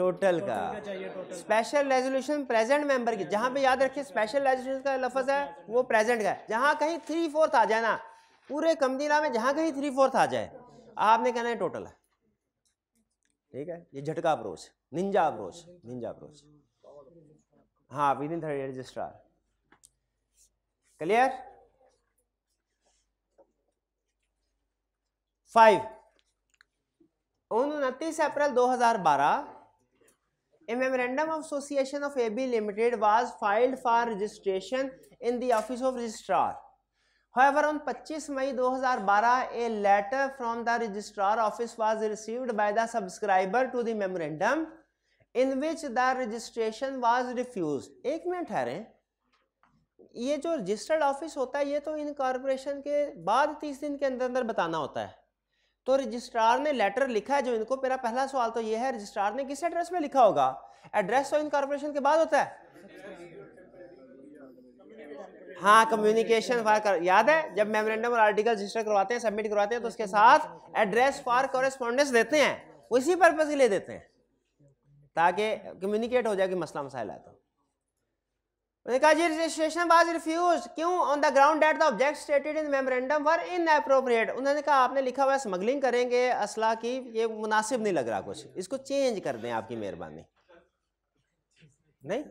टोटल का स्पेशल रेजोल्यूशन प्रेजेंट मेंबर की जहां पे याद रखिए स्पेशल रेजोल्यूशन का लफज है वो प्रेजेंट का जहां कहीं थ्री फोर्थ आ जाए ना पूरे कमदीना में जहां कहीं थ्री फोर्थ आ जाए आपने कहना है टोटल है ठीक है ये झटका approach ninja approach ninja approach हाँ within third registrar clear five उनतीस April 2012 a memorandum of association of AB limited was filed for registration in the office of registrar However, on 25 May 2012, a letter from the registrar office was received by the subscriber to the memorandum in which the registration was refused. एक minute ठहरे ये जो registered office होता है ये तो incorporation के बाद तीस दिन के अंदर अंदर बताना होता है तो रजिस्ट्रार ने लेटर लिखा है जो इनको मेरा पहला सवाल तो ये है रजिस्ट्रार ने किस एड्रेस में लिखा होगा एड्रेस तो इनकॉर्पोरेशन के बाद होता है हाँ कम्युनिकेशन फॉर याद है जब मेमोरेंडम और आर्टिकल रजिस्टर करवाते हैं सबमिट करवाते हैं तो उसके साथ एड्रेस फॉर कॉरेस्पॉन्डेंस देते हैं उसी पर्पज के लिए देते हैं ताकि कम्युनिकेट हो जाए कि मसला मसाइल आता तो उन्होंने कहा जी रजिस्ट्रेशन वाज रिफ्यूज क्यों on the ground that the object stated in memorandum were inappropriate उन्होंने कहा आपने लिखा हुआ स्मगलिंग करेंगे असला की ये मुनासिब नहीं लग रहा कुछ इसको चेंज कर दें आपकी मेहरबानी नहीं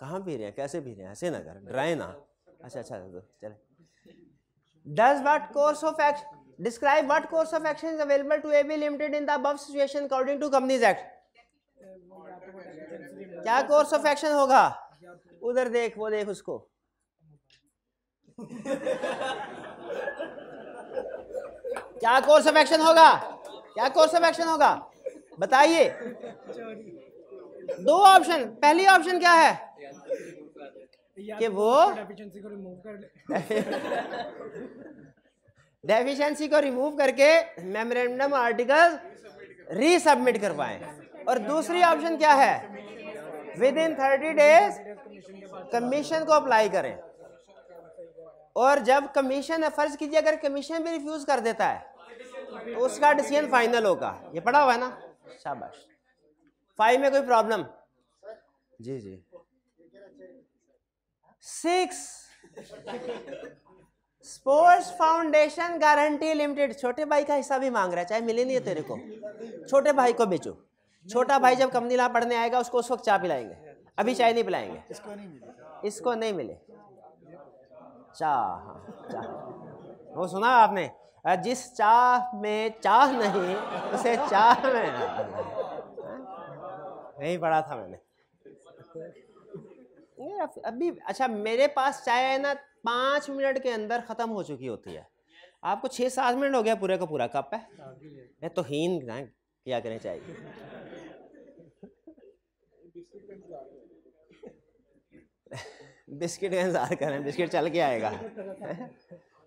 कहाँ भी रहे हैं कैसे भी रहे ऐसे ना कर डराए ना अच्छा अच्छा, अच्छा, अच्छा तो चले does what course of action describe what course of action is available to A B limited in the above situation according to companies act क्या कोर्स ऑफ एक्शन होगा उधर देख वो देख उसको क्या कोर्स ऑफ एक्शन होगा क्या कोर्स ऑफ एक्शन होगा बताइए दो ऑप्शन पहली ऑप्शन क्या है कि वो डेफिशिएंसी को रिमूव करके मेमोरेंडम आर्टिकल रीसबमिट करवाएं और दूसरी ऑप्शन क्या है within thirty days commission को अप्लाई करें और जब कमीशन फर्ज कीजिए अगर कमीशन भी रिफ्यूज कर देता है तो उसका डिसीजन फाइनल होगा ये पढ़ा हुआ है ना शाबाश फाइव में कोई प्रॉब्लम जी जी six sports foundation guarantee limited छोटे भाई का हिस्सा भी मांग रहा है चाहे मिले नहीं है तेरे को छोटे भाई को बेचो छोटा भाई जब कंपनी ला पढ़ने आएगा उसको उस वक्त चाय पिलाएंगे अभी चाय नहीं पिलाएंगे इसको नहीं मिले इसको नहीं मिले चाह हाँ, चाह वो सुना आपने जिस चाह में चाह नहीं उसे चाह में नहीं पढ़ा था मैंने अभी अच्छा मेरे पास चाय है ना पाँच मिनट के अंदर ख़त्म हो चुकी होती है आपको छः सात मिनट हो गया पूरे का पूरा कप है तो हीन ना क्या करें चाय बिस्किट का इंतजार करें बिस्किट चल के आएगा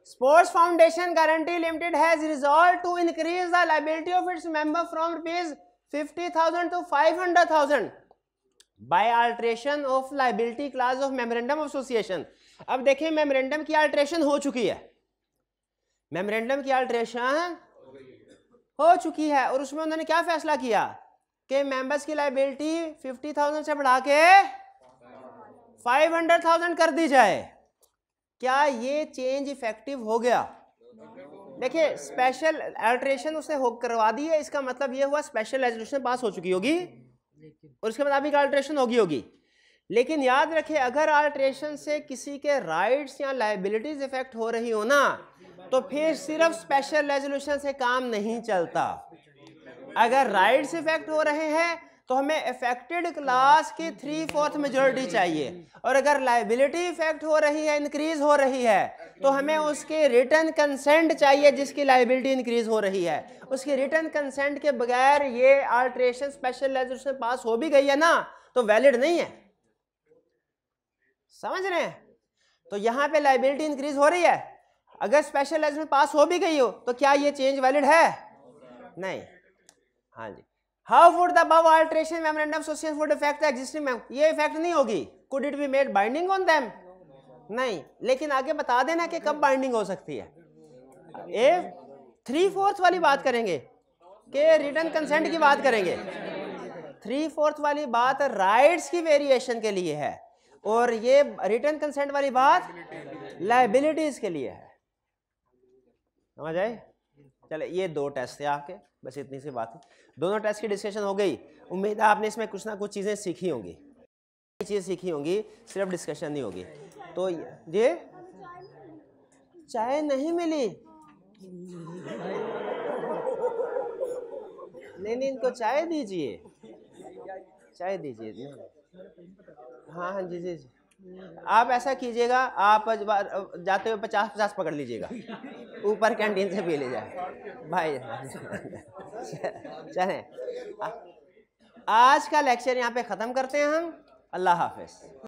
sports foundation guarantee limited has resolved to increase the liability of its member from rupees fifty 50,000 to 500,000 by alteration of of liability clause of of association अब देखें मेमोरेंडम की अल्ट्रेशन हो चुकी है मेमोरेंडम की अल्ट्रेशन हो चुकी है और उसमें उन्होंने क्या फैसला किया कि मेंबर्स की लाइबिलिटी फिफ्टी थाउजेंड से बढ़ा के फाइव हंड्रेड थाउजेंड कर दी जाए क्या ये चेंज इफेक्टिव हो गया देखिए स्पेशल अल्ट्रेशन उसने हो करवा दी है इसका मतलब ये हुआ स्पेशल रेजोल्यूशन पास हो चुकी होगी और उसके मुताबिक अल्ट्रेशन होगी होगी लेकिन याद रखे अगर अल्ट्रेशन से किसी के राइट्स या लाइबिलिटीज इफेक्ट हो रही हो ना तो फिर सिर्फ स्पेशल रेजोल्यूशन से काम नहीं चलता अगर राइट्स इफेक्ट हो रहे हैं तो हमें इफेक्टेड क्लास हाँ। की थ्री फोर्थ मेजोरिटी चाहिए और अगर लाइबिलिटी इफेक्ट हो रही है इंक्रीज हो रही है तो हमें उसके रिटर्न कंसेंट चाहिए जिसकी लाइबिलिटी इंक्रीज हो रही है उसके रिटर्न कंसेंट के बगैर ये आल्ट्रेशन स्पेशलाइजेशन पास हो भी गई है ना तो वैलिड नहीं है समझ रहे हैं तो यहां पे लाइबिलिटी इंक्रीज हो रही है अगर स्पेशल पास हो भी गई हो तो क्या ये चेंज वैलिड है नहीं हाँ जी how would the alteration memorandum social would effect the existing ये इफेक्ट नहीं होगी could it be made binding on them नहीं लेकिन आगे बता देना कि कब बाइंडिंग हो सकती है ए थ्री फोर्थ वाली बात करेंगे के रिटर्न कंसेंट की बात करेंगे थ्री फोर्थ वाली बात राइट्स की वेरिएशन के लिए है और ये रिटर्न कंसेंट वाली बात लाइबिलिटीज के लिए है समझ आए चले ये दो टेस्ट थे आपके बस इतनी सी बात है दोनों टेस्ट की डिस्कशन हो गई उम्मीद है आपने इसमें कुछ ना कुछ चीज़ें सीखी होंगी चीज़ें सीखी होंगी सिर्फ डिस्कशन नहीं होगी तो ये चाय नहीं मिली नहीं नहीं इनको चाय दीजिए चाय दीजिए हाँ हाँ जी जी जी आप ऐसा कीजिएगा आप जाते हुए पचास पचास पकड़ लीजिएगा ऊपर कैंटीन से पी लीजिए भाई चलें आज का लेक्चर यहाँ पे ख़त्म करते हैं हम अल्लाह हाफिज़